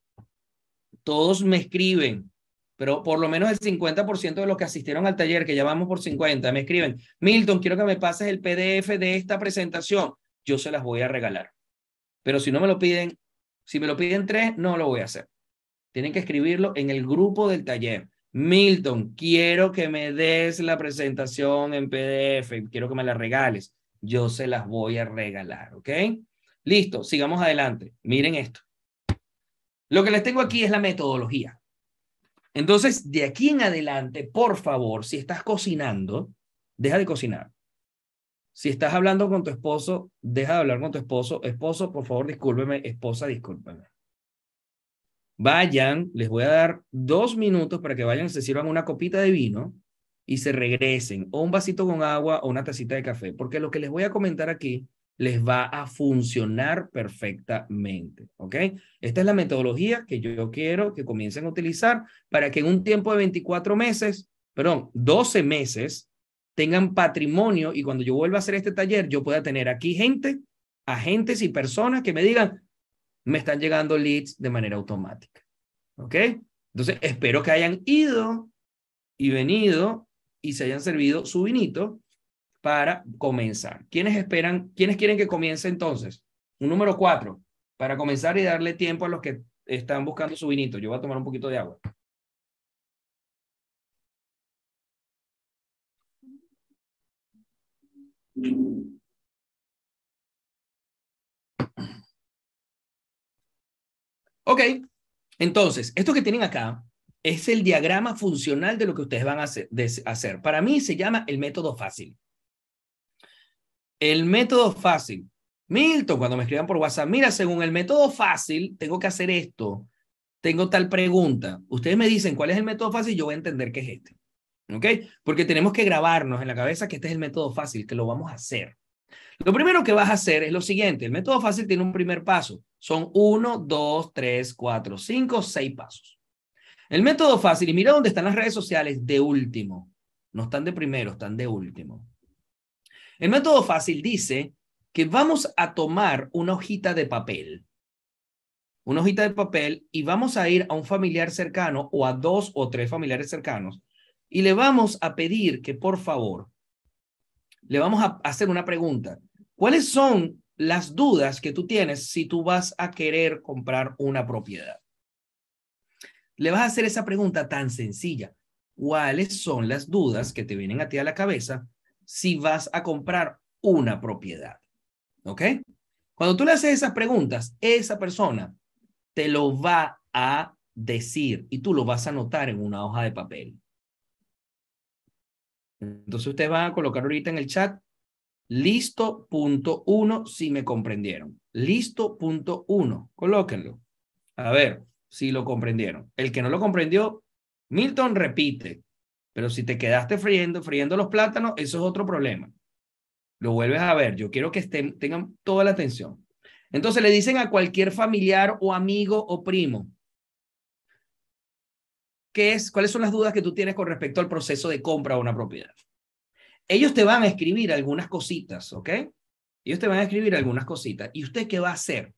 Speaker 1: todos me escriben, pero por lo menos el 50% de los que asistieron al taller, que llamamos por 50, me escriben, Milton, quiero que me pases el PDF de esta presentación, yo se las voy a regalar. Pero si no me lo piden, si me lo piden tres, no lo voy a hacer. Tienen que escribirlo en el grupo del taller. Milton, quiero que me des la presentación en PDF, quiero que me la regales. Yo se las voy a regalar, ¿ok? Listo, sigamos adelante. Miren esto. Lo que les tengo aquí es la metodología. Entonces, de aquí en adelante, por favor, si estás cocinando, deja de cocinar. Si estás hablando con tu esposo, deja de hablar con tu esposo. Esposo, por favor, discúlpeme. Esposa, discúlpeme. Vayan, les voy a dar dos minutos para que vayan, se sirvan una copita de vino y se regresen, o un vasito con agua o una tacita de café, porque lo que les voy a comentar aquí les va a funcionar perfectamente, ¿ok? Esta es la metodología que yo quiero que comiencen a utilizar para que en un tiempo de 24 meses, perdón, 12 meses, tengan patrimonio y cuando yo vuelva a hacer este taller, yo pueda tener aquí gente, agentes y personas que me digan, me están llegando leads de manera automática. ¿Ok? Entonces, espero que hayan ido y venido y se hayan servido su vinito para comenzar. ¿Quiénes esperan? ¿Quiénes quieren que comience entonces? Un número cuatro, para comenzar y darle tiempo a los que están buscando su vinito. Yo voy a tomar un poquito de agua. Ok, entonces, esto que tienen acá es el diagrama funcional de lo que ustedes van a hacer. Para mí se llama el método fácil. El método fácil. Milton, cuando me escriban por WhatsApp, mira, según el método fácil, tengo que hacer esto, tengo tal pregunta. Ustedes me dicen cuál es el método fácil, yo voy a entender qué es este. ¿Ok? Porque tenemos que grabarnos en la cabeza que este es el método fácil, que lo vamos a hacer. Lo primero que vas a hacer es lo siguiente. El método fácil tiene un primer paso. Son uno, dos, tres, cuatro, cinco, seis pasos. El método fácil, y mira dónde están las redes sociales de último. No están de primero, están de último. El método fácil dice que vamos a tomar una hojita de papel. Una hojita de papel y vamos a ir a un familiar cercano o a dos o tres familiares cercanos y le vamos a pedir que por favor, le vamos a hacer una pregunta. ¿Cuáles son las dudas que tú tienes si tú vas a querer comprar una propiedad? Le vas a hacer esa pregunta tan sencilla. ¿Cuáles son las dudas que te vienen a ti a la cabeza si vas a comprar una propiedad? ¿Ok? Cuando tú le haces esas preguntas, esa persona te lo va a decir y tú lo vas a anotar en una hoja de papel. Entonces ustedes van a colocar ahorita en el chat listo punto uno si me comprendieron. Listo punto uno. Colóquenlo. A ver si lo comprendieron. El que no lo comprendió, Milton repite. Pero si te quedaste friendo, friendo los plátanos, eso es otro problema. Lo vuelves a ver. Yo quiero que estén, tengan toda la atención. Entonces le dicen a cualquier familiar o amigo o primo, cuáles son las dudas que tú tienes con respecto al proceso de compra de una propiedad. Ellos te van a escribir algunas cositas, ¿ok? Ellos te van a escribir algunas cositas. ¿Y usted qué va a hacer?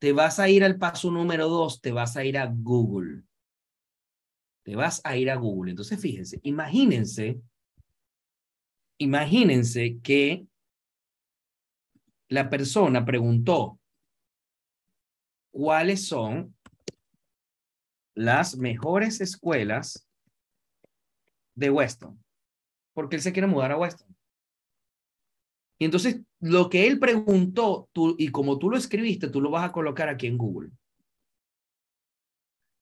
Speaker 1: Te vas a ir al paso número dos, te vas a ir a Google. Te vas a ir a Google. Entonces, fíjense, imagínense, imagínense que
Speaker 2: la persona preguntó
Speaker 1: cuáles son las mejores escuelas de Weston, porque él se quiere mudar a Weston. Y entonces, lo que él preguntó, tú, y como tú lo escribiste, tú lo vas a colocar aquí en Google.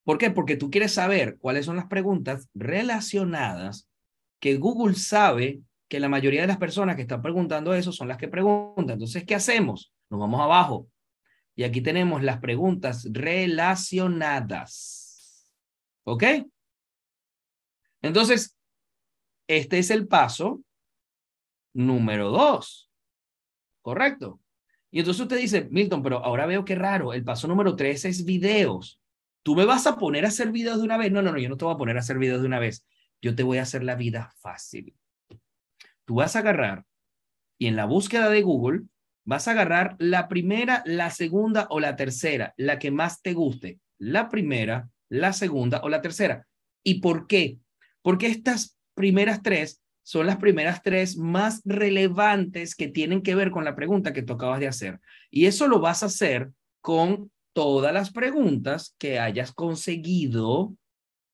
Speaker 1: ¿Por qué? Porque tú quieres saber cuáles son las preguntas relacionadas que Google sabe que la mayoría de las personas que están preguntando eso son las que preguntan. Entonces, ¿qué hacemos? Nos vamos abajo. Y aquí tenemos las preguntas relacionadas. ¿Ok? Entonces, este es el paso número dos. ¿Correcto? Y entonces usted dice, Milton, pero ahora veo que raro, el paso número tres es videos. ¿Tú me vas a poner a hacer videos de una vez? No, no, no, yo no te voy a poner a hacer videos de una vez. Yo te voy a hacer la vida fácil. Tú vas a agarrar y en la búsqueda de Google vas a agarrar la primera, la segunda o la tercera, la que más te guste. La primera, la segunda o la tercera. ¿Y por qué? Porque estas primeras tres son las primeras tres más relevantes que tienen que ver con la pregunta que tú acabas de hacer. Y eso lo vas a hacer con todas las preguntas que hayas conseguido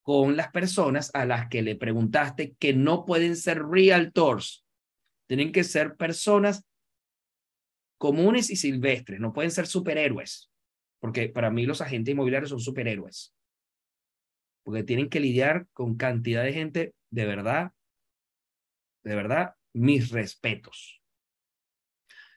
Speaker 1: con las personas a las que le preguntaste que no pueden ser realtors. Tienen que ser personas comunes y silvestres, no pueden ser superhéroes, porque para mí los agentes inmobiliarios son superhéroes porque tienen que lidiar con cantidad de gente de verdad, de verdad, mis respetos.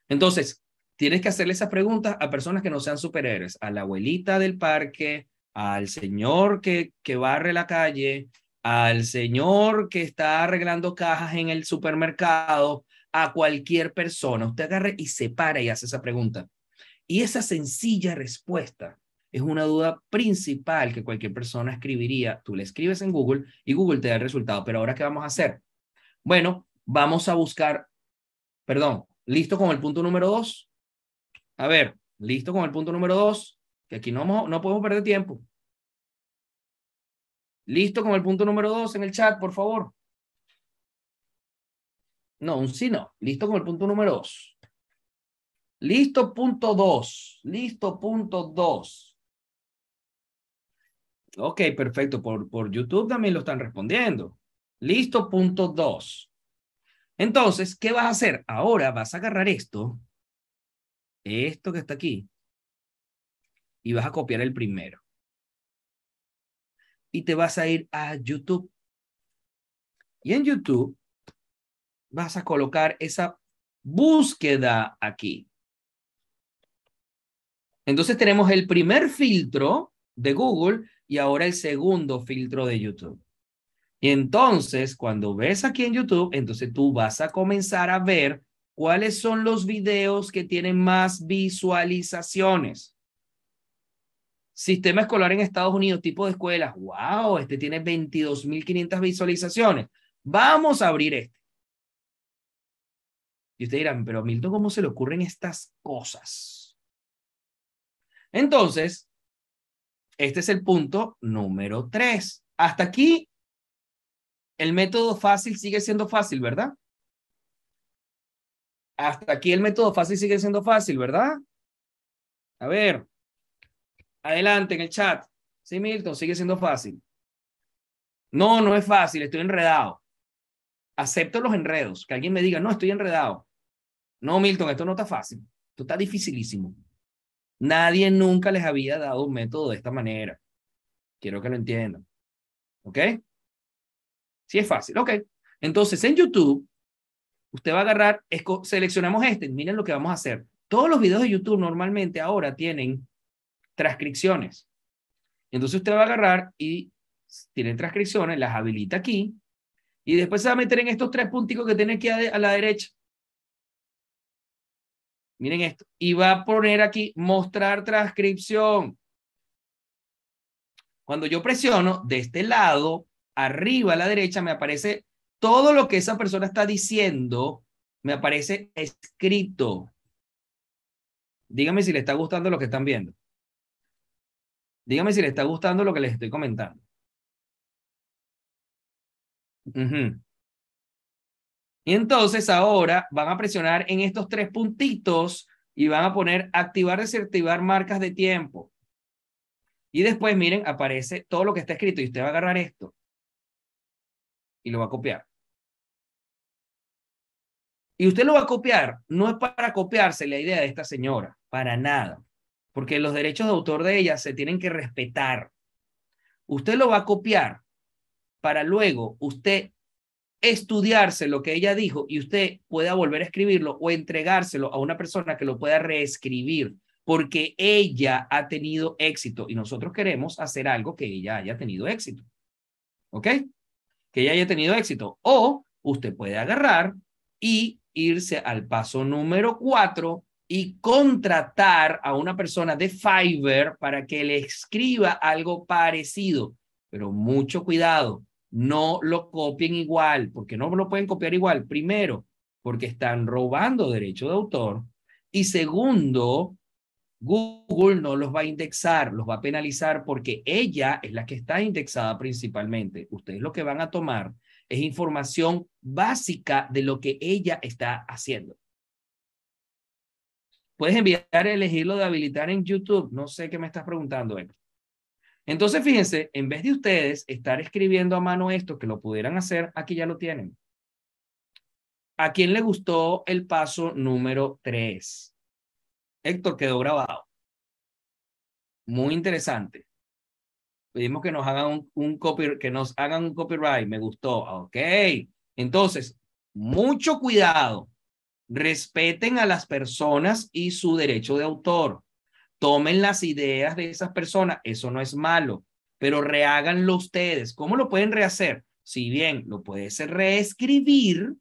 Speaker 1: Entonces, tienes que hacerle esas preguntas a personas que no sean superhéroes, a la abuelita del parque, al señor que, que barre la calle, al señor que está arreglando cajas en el supermercado, a cualquier persona. Usted agarre y se para y hace esa pregunta. Y esa sencilla respuesta es una duda principal que cualquier persona escribiría. Tú le escribes en Google y Google te da el resultado. Pero ahora, ¿qué vamos a hacer? Bueno, vamos a buscar, perdón, listo con el punto número dos. A ver, listo con el punto número dos, que aquí no, no podemos perder tiempo. Listo con el punto número dos en el chat, por favor. No, un sí no. Listo con el punto número dos. Listo, punto dos. Listo, punto dos. Ok, perfecto. Por, YouTube también lo están respondiendo. Listo, punto dos. Entonces, ¿qué vas a hacer? Ahora vas a agarrar esto, esto que está aquí,
Speaker 2: y vas a copiar el primero. Y te vas a ir a YouTube. Y en YouTube vas a colocar esa
Speaker 1: búsqueda aquí. Entonces tenemos el primer filtro de Google y ahora el segundo filtro de YouTube. Y entonces, cuando ves aquí en YouTube, entonces tú vas a comenzar a ver cuáles son los videos que tienen más visualizaciones. Sistema escolar en Estados Unidos, tipo de escuelas. ¡Wow! Este tiene 22.500 visualizaciones. Vamos a abrir este. Y ustedes dirán, pero Milton, ¿cómo se le ocurren estas cosas? Entonces, este es el punto número tres. Hasta aquí, el método fácil sigue siendo fácil, ¿verdad? Hasta aquí el método fácil sigue siendo fácil, ¿verdad? A ver, adelante en el chat. Sí, Milton, sigue siendo fácil. No, no es fácil, estoy enredado. Acepto los enredos. Que alguien me diga, no, estoy enredado. No, Milton, esto no está fácil. Esto está dificilísimo. Nadie nunca les había dado un método de esta manera. Quiero que lo entiendan. ¿Ok? Sí es fácil. Ok. Entonces, en YouTube, usted va a agarrar, seleccionamos este. Miren lo que vamos a hacer. Todos los videos de YouTube normalmente ahora tienen transcripciones. Entonces usted va a agarrar y tiene transcripciones, las habilita aquí y después se va a meter en estos tres punticos que tiene aquí a, la derecha Miren esto. Y va a poner aquí mostrar transcripción. Cuando yo presiono de este lado, arriba a la derecha, me aparece todo lo que esa persona está diciendo, me aparece escrito. Dígame si le está gustando lo que están viendo.
Speaker 2: Dígame si le está gustando lo que les estoy comentando.
Speaker 1: Y entonces ahora van a presionar en estos tres puntitos y van a poner activar, desactivar marcas de tiempo. Y después, miren, aparece todo lo que está escrito y usted va a agarrar esto
Speaker 2: y lo va a copiar. Y usted lo va a copiar,
Speaker 1: no es para copiarse la idea de esta señora, para nada, porque los derechos de autor de ella se tienen que respetar. Usted lo va a copiar para luego usted estudiarse lo que ella dijo y usted pueda volver a escribirlo o entregárselo a una persona que lo pueda reescribir porque ella ha tenido éxito y nosotros queremos hacer algo que ella haya tenido éxito. ¿Ok? Que ella haya tenido éxito. O usted puede agarrar y irse al paso número cuatro y contratar a una persona de Fiverr para que le escriba algo parecido. Pero mucho cuidado, no lo copien igual, porque no lo pueden copiar igual. Primero, porque están robando derecho de autor. Y segundo, Google no los va a indexar, los va a penalizar porque ella es la que está indexada principalmente. Ustedes lo que van a tomar es información básica de lo que ella está haciendo. Puedes enviar, elegirlo de habilitar en YouTube. No sé qué me estás preguntando, entonces, fíjense, en vez de ustedes estar escribiendo a mano esto, que lo pudieran hacer, aquí ya lo tienen. ¿A quién le gustó el paso número tres? Héctor, quedó grabado. Muy interesante. Pedimos que nos hagan que nos hagan un copyright. Me gustó. Ok. Entonces, mucho cuidado. Respeten a las personas y su derecho de autor tomen las ideas de esas personas, eso no es malo, pero reháganlo ustedes. ¿Cómo lo pueden rehacer? Si bien lo puedes reescribir,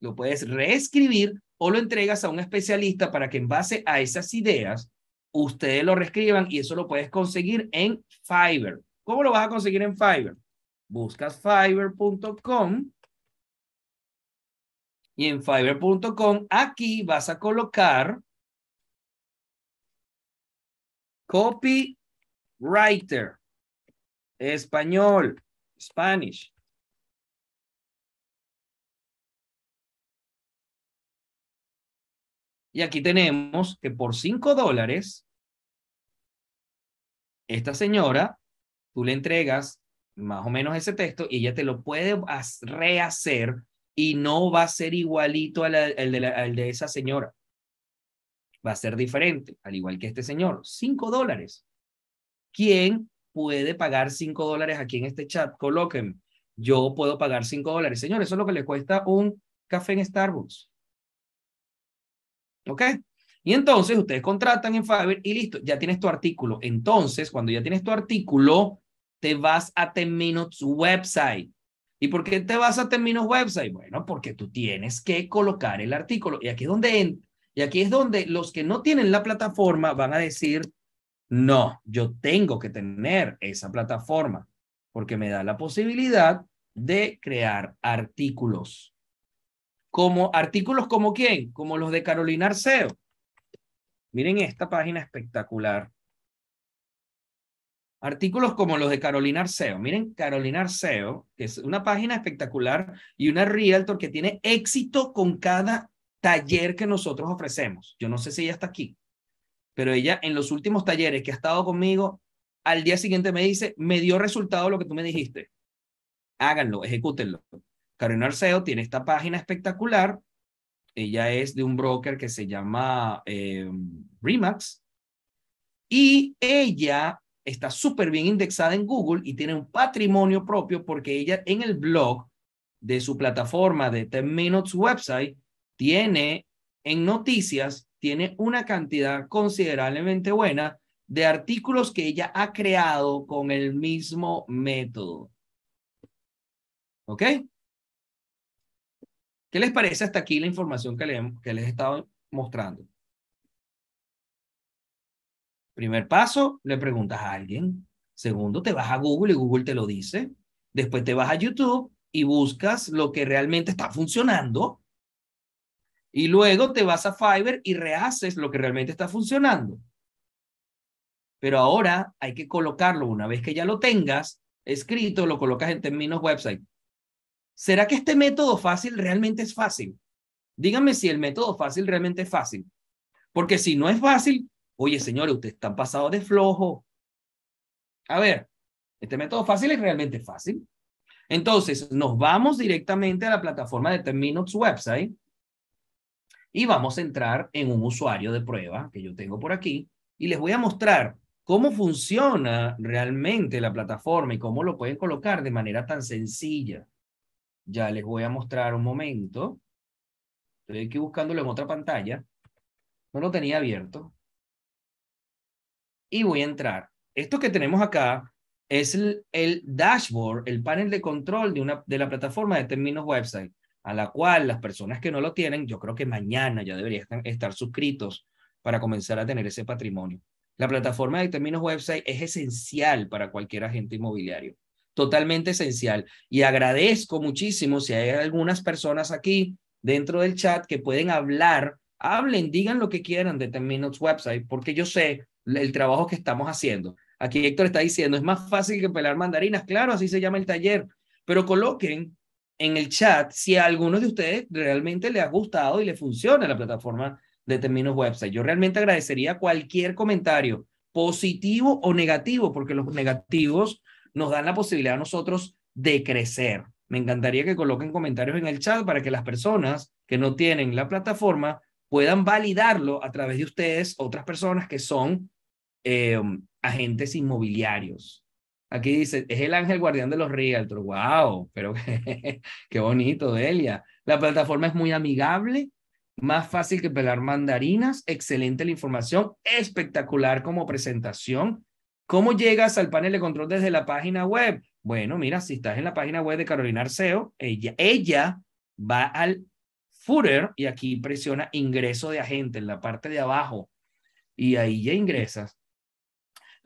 Speaker 1: lo puedes reescribir o lo entregas a un especialista para que en base a esas ideas ustedes lo reescriban y eso lo puedes conseguir en Fiverr. ¿Cómo lo vas a conseguir en Fiverr? Buscas fiverr.com y en
Speaker 2: fiverr.com aquí vas a colocar Copywriter. Español. Spanish. Y aquí tenemos que por 5 dólares,
Speaker 1: esta señora, tú le entregas más o menos ese texto y ella te lo puede rehacer y no va a ser igualito al de esa señora va a ser diferente, al igual que este señor, 5 dólares. ¿Quién puede pagar 5 dólares aquí en este chat? Colóquenme. Yo puedo pagar 5 dólares. Señor, eso es lo que le cuesta un café en Starbucks. ¿Ok? Y entonces ustedes contratan en Fiverr y listo, ya tienes tu artículo. Entonces, cuando ya tienes tu artículo, te vas a Temino's Website. ¿Y por qué te vas a Temino's Website? Bueno, porque tú tienes que colocar el artículo. Y aquí es donde y aquí es donde los que no tienen la plataforma van a decir, no, yo tengo que tener esa plataforma porque me da la posibilidad de crear artículos. Como artículos como quién? Como los de Carolina Arceo. Miren esta página espectacular. Artículos como los de Carolina Arceo. Miren Carolina Arceo, que es una página espectacular y una realtor que tiene éxito con cada taller que nosotros ofrecemos, yo no sé si ella está aquí, pero ella en los últimos talleres que ha estado conmigo, al día siguiente me dice, me dio resultado lo que tú me dijiste. Háganlo, ejecútenlo. Carolina Arceo tiene esta página espectacular. Ella es de un broker que se llama eh, Remax. Y ella está súper bien indexada en Google y tiene un patrimonio propio porque ella en el blog de su plataforma de 10 Minutes Website tiene en noticias, tiene una cantidad considerablemente buena de artículos que ella ha creado con el mismo método. ¿Ok? ¿Qué les parece hasta aquí la información que, que les he estado mostrando? Primer paso, le preguntas a alguien. Segundo, te vas a Google y Google te lo dice. Después te vas a YouTube y buscas lo que realmente está funcionando. Y luego te vas a Fiverr y rehaces lo que realmente está funcionando. Pero ahora hay que colocarlo. Una vez que ya lo tengas escrito, lo colocas en términos website. ¿Será que este método fácil realmente es fácil? Díganme si el método fácil realmente es fácil. Porque si no es fácil, oye señores, ustedes están pasados de flojo. A ver, este método fácil es realmente fácil. Entonces, nos vamos directamente a la plataforma de Terminus Website y vamos a entrar en un usuario de prueba que yo tengo por aquí y les voy a mostrar cómo funciona realmente la plataforma y cómo lo pueden colocar de manera tan sencilla. Ya les voy a mostrar un momento. Estoy aquí buscándolo en otra pantalla. No lo tenía abierto. Y voy a entrar. Esto que tenemos acá es el, el dashboard, el panel de control de, una, de la plataforma de términos website a la cual las personas que no lo tienen, yo creo que mañana ya deberían estar suscritos para comenzar a tener ese patrimonio. La plataforma de términos website es esencial para cualquier agente inmobiliario, totalmente esencial. Y agradezco muchísimo si hay algunas personas aquí dentro del chat que pueden hablar, hablen, digan lo que quieran de términos website, porque yo sé el trabajo que estamos haciendo. Aquí Héctor está diciendo, es más fácil que pelar mandarinas, claro, así se llama el taller, pero coloquen en el chat si a alguno de ustedes realmente le ha gustado y le funciona la plataforma de términos website. Yo realmente agradecería cualquier comentario, positivo o negativo, porque los negativos nos dan la posibilidad a nosotros de crecer. Me encantaría que coloquen comentarios en el chat para que las personas que no tienen la plataforma puedan validarlo a través de ustedes, otras personas que son eh, agentes inmobiliarios, Aquí dice, es el ángel guardián de los realtors. ¡Wow! Pero <laughs> qué, bonito, Delia. La plataforma es muy amigable, más fácil que pelar mandarinas, excelente la información, espectacular como presentación. ¿Cómo llegas al panel de control desde la página web? Bueno, mira, si estás en la página web de Carolina Arceo, ella, ella va al footer y aquí presiona ingreso de agente en la parte de abajo y ahí ya ingresas.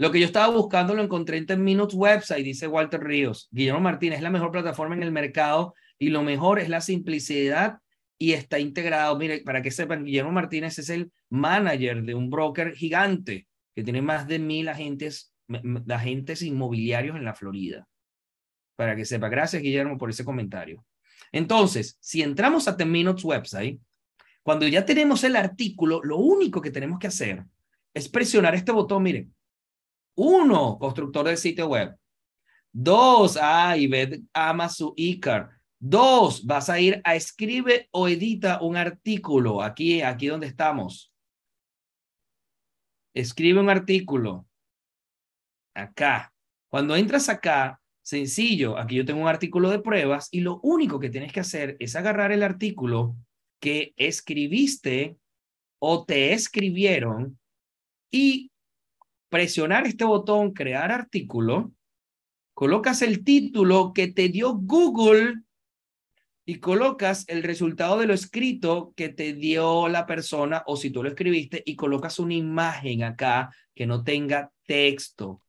Speaker 1: Lo que yo estaba buscando lo encontré en 10 Minutes Website, dice Walter Ríos. Guillermo Martínez es la mejor plataforma en el mercado y lo mejor es la simplicidad y está integrado. Mire, para que sepan, Guillermo Martínez es el manager de un broker gigante que tiene más de mil agentes, agentes inmobiliarios en la Florida. Para que sepa, gracias Guillermo por ese comentario. Entonces, si entramos a 10 Minutes Website, cuando ya tenemos el artículo, lo único que tenemos que hacer es presionar este botón, miren, uno, constructor del sitio web. Dos, ah, ama su ICAR. Dos, vas a ir a escribe o edita un artículo. Aquí, aquí donde estamos. Escribe un artículo. Acá. Cuando entras acá, sencillo, aquí yo tengo un artículo de pruebas y lo único que tienes que hacer es agarrar el artículo que escribiste o te escribieron y presionar este botón, crear artículo, colocas el título que te dio Google y colocas el resultado de lo escrito que te dio la persona o si tú lo escribiste y colocas una imagen acá que no tenga texto.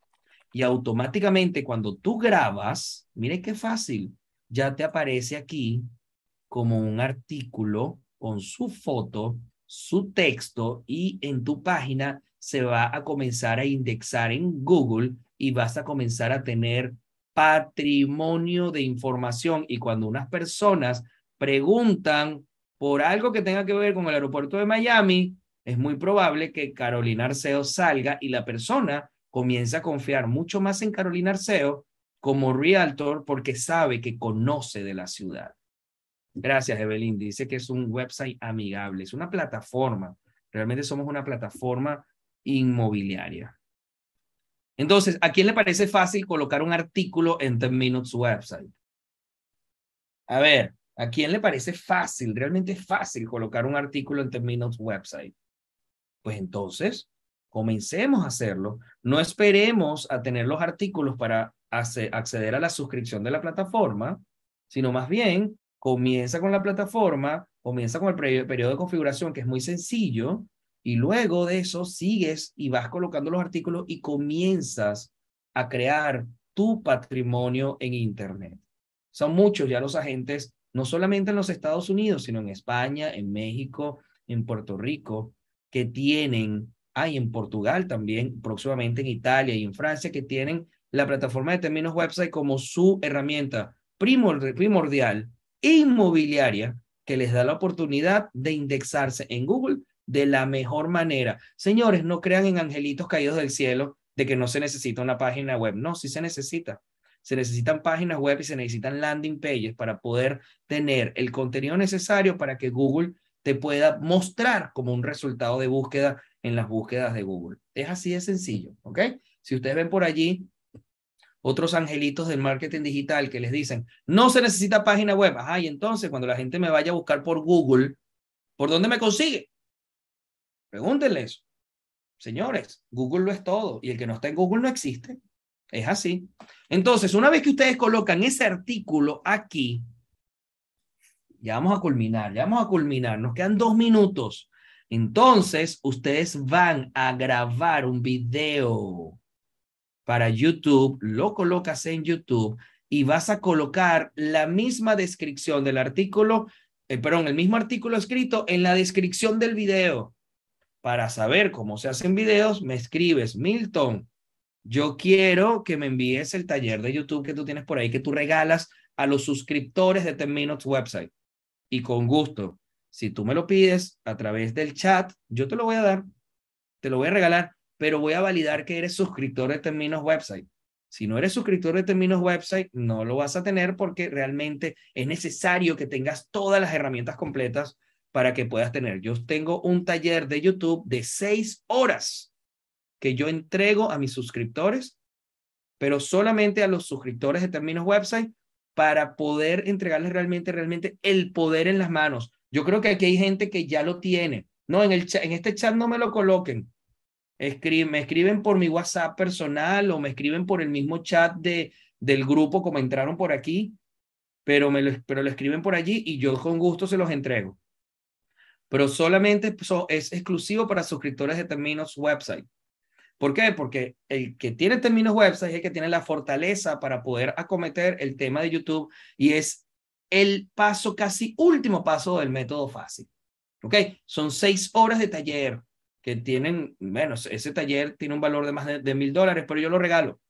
Speaker 1: Y automáticamente cuando tú grabas, mire qué fácil, ya te aparece aquí como un artículo con su foto, su texto y en tu página se va a comenzar a indexar en Google y vas a comenzar a tener patrimonio de información. Y cuando unas personas preguntan por algo que tenga que ver con el aeropuerto de Miami, es muy probable que Carolina Arceo salga y la persona comienza a confiar mucho más en Carolina Arceo como realtor porque sabe que conoce de la ciudad. Gracias, Evelyn. Dice que es un website amigable, es una plataforma. Realmente somos una plataforma inmobiliaria. Entonces, ¿a quién le parece fácil colocar un artículo en 10 Minutes Website? A ver, ¿a quién le parece fácil? Realmente fácil colocar un artículo en 10 Minutes Website. Pues entonces, comencemos a hacerlo. No esperemos a tener los artículos para acceder a la suscripción de la plataforma, sino más bien comienza con la plataforma, comienza con el periodo de configuración, que es muy sencillo, y luego de eso sigues y vas colocando los artículos y comienzas a crear tu patrimonio en Internet. Son muchos ya los agentes, no solamente en los Estados Unidos, sino en España, en México, en Puerto Rico, que tienen, hay en Portugal también, próximamente en Italia y en Francia, que tienen la plataforma de términos website como su herramienta primordial, primordial inmobiliaria que les da la oportunidad de indexarse en Google de la mejor manera. Señores, no crean en angelitos caídos del cielo de que no se necesita una página web. No, sí se necesita. Se necesitan páginas web y se necesitan landing pages para poder tener el contenido necesario para que Google te pueda mostrar como un resultado de búsqueda en las búsquedas de Google. Es así de sencillo, ¿ok? Si ustedes ven por allí otros angelitos del marketing digital que les dicen, no se necesita página web. ay, entonces cuando la gente me vaya a buscar por Google, ¿por dónde me consigue? Pregúntenle eso. Señores, Google lo es todo y el que no está en Google no existe. Es así. Entonces, una vez que ustedes colocan ese artículo aquí, ya vamos a culminar, ya vamos a culminar, nos quedan dos minutos. Entonces, ustedes van a grabar un video para YouTube, lo colocas en YouTube y vas a colocar la misma descripción del artículo, eh, perdón, el mismo artículo escrito en la descripción del video para saber cómo se hacen videos, me escribes, Milton, yo quiero que me envíes el taller de YouTube que tú tienes por ahí, que tú regalas a los suscriptores de Terminos Website. Y con gusto, si tú me lo pides a través del chat, yo te lo voy a dar, te lo voy a regalar, pero voy a validar que eres suscriptor de Terminos Website. Si no eres suscriptor de Terminos Website, no lo vas a tener porque realmente es necesario que tengas todas las herramientas completas para que puedas tener. Yo tengo un taller de YouTube de seis horas que yo entrego a mis suscriptores, pero solamente a los suscriptores de términos Website para poder entregarles realmente, realmente el poder en las manos. Yo creo que aquí hay gente que ya lo tiene. No, en, el en este chat no me lo coloquen. me escriben por mi WhatsApp personal o me escriben por el mismo chat de, del grupo como entraron por aquí, pero me lo, pero lo escriben por allí y yo con gusto se los entrego pero solamente pues, es exclusivo para suscriptores de términos website. ¿Por qué? Porque el que tiene términos website es el que tiene la fortaleza para poder acometer el tema de YouTube y es el paso, casi último paso del método fácil. ¿Ok? Son seis horas de taller que tienen, bueno, ese taller tiene un valor de más de mil dólares, pero yo lo regalo,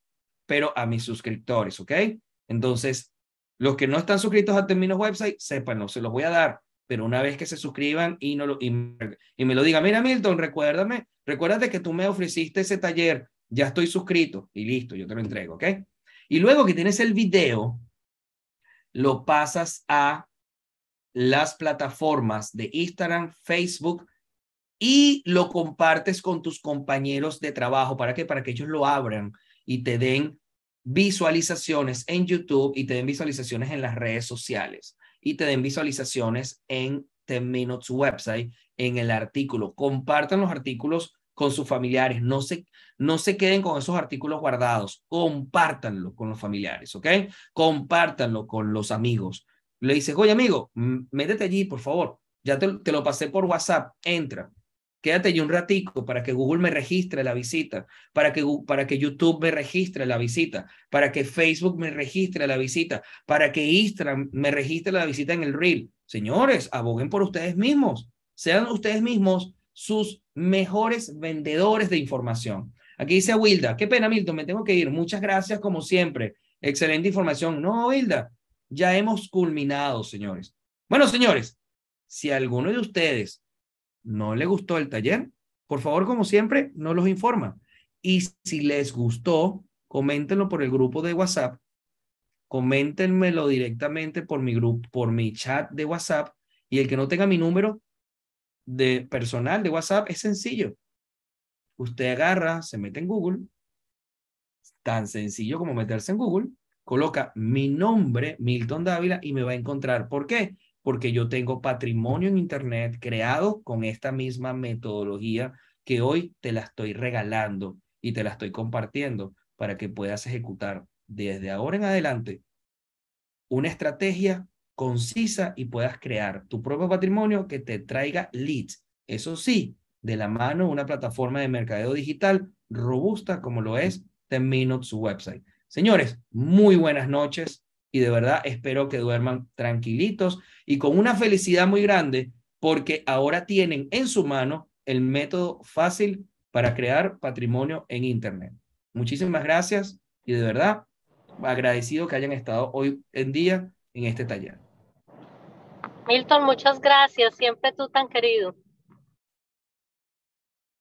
Speaker 1: pero a mis suscriptores, ¿ok? Entonces, los que no están suscritos a términos website, sépanlo, se los voy a dar pero una vez que se suscriban y, no lo, me lo digan, mira Milton, recuérdame, recuérdate que tú me ofreciste ese taller, ya estoy suscrito y listo, yo te lo entrego, ¿ok? Y luego que tienes el video, lo pasas a las plataformas de Instagram, Facebook y lo compartes con tus compañeros de trabajo. ¿Para qué? Para que ellos lo abran y te den visualizaciones en YouTube y te den visualizaciones en las redes sociales y te den visualizaciones en 10 Minutes Website, en el artículo. Compartan los artículos con sus familiares. No se, no se queden con esos artículos guardados. Compártanlo con los familiares, ¿ok? Compártanlo con los amigos. Le dices, oye amigo, métete allí, por favor. Ya te lo pasé por WhatsApp. Entra. Quédate yo un ratico para que Google me registre la visita, para que, para que YouTube me registre la visita, para que Facebook me registre la visita, para que Instagram me registre la visita en el reel. Señores, aboguen por ustedes mismos. Sean ustedes mismos sus mejores vendedores de información. Aquí dice Wilda, qué pena Milton, me tengo que ir. Muchas gracias como siempre. Excelente información. No, Wilda, ya hemos culminado, señores. Bueno, señores, si alguno de ustedes no le gustó el taller, por favor, como siempre, no los informa. Y si les gustó, coméntenlo por el grupo de WhatsApp, coméntenmelo directamente por mi grupo, por mi chat de WhatsApp y el que no tenga mi número de personal de WhatsApp es sencillo. Usted agarra, se mete en Google, tan sencillo como meterse en Google, coloca mi nombre, Milton Dávila, y me va a encontrar. ¿Por qué? porque yo tengo patrimonio en Internet creado con esta misma metodología que hoy te la estoy regalando y te la estoy compartiendo para que puedas ejecutar desde ahora en adelante una estrategia concisa y puedas crear tu propio patrimonio que te traiga leads. Eso sí, de la mano una plataforma de mercadeo digital robusta como lo es 10 Minutes Website. Señores, muy buenas noches y de verdad espero que duerman tranquilitos y con una felicidad muy grande porque ahora tienen en su mano el método fácil para crear patrimonio en Internet. Muchísimas gracias y de verdad agradecido que hayan estado hoy en día en este taller.
Speaker 2: Milton, muchas gracias, siempre tú tan querido.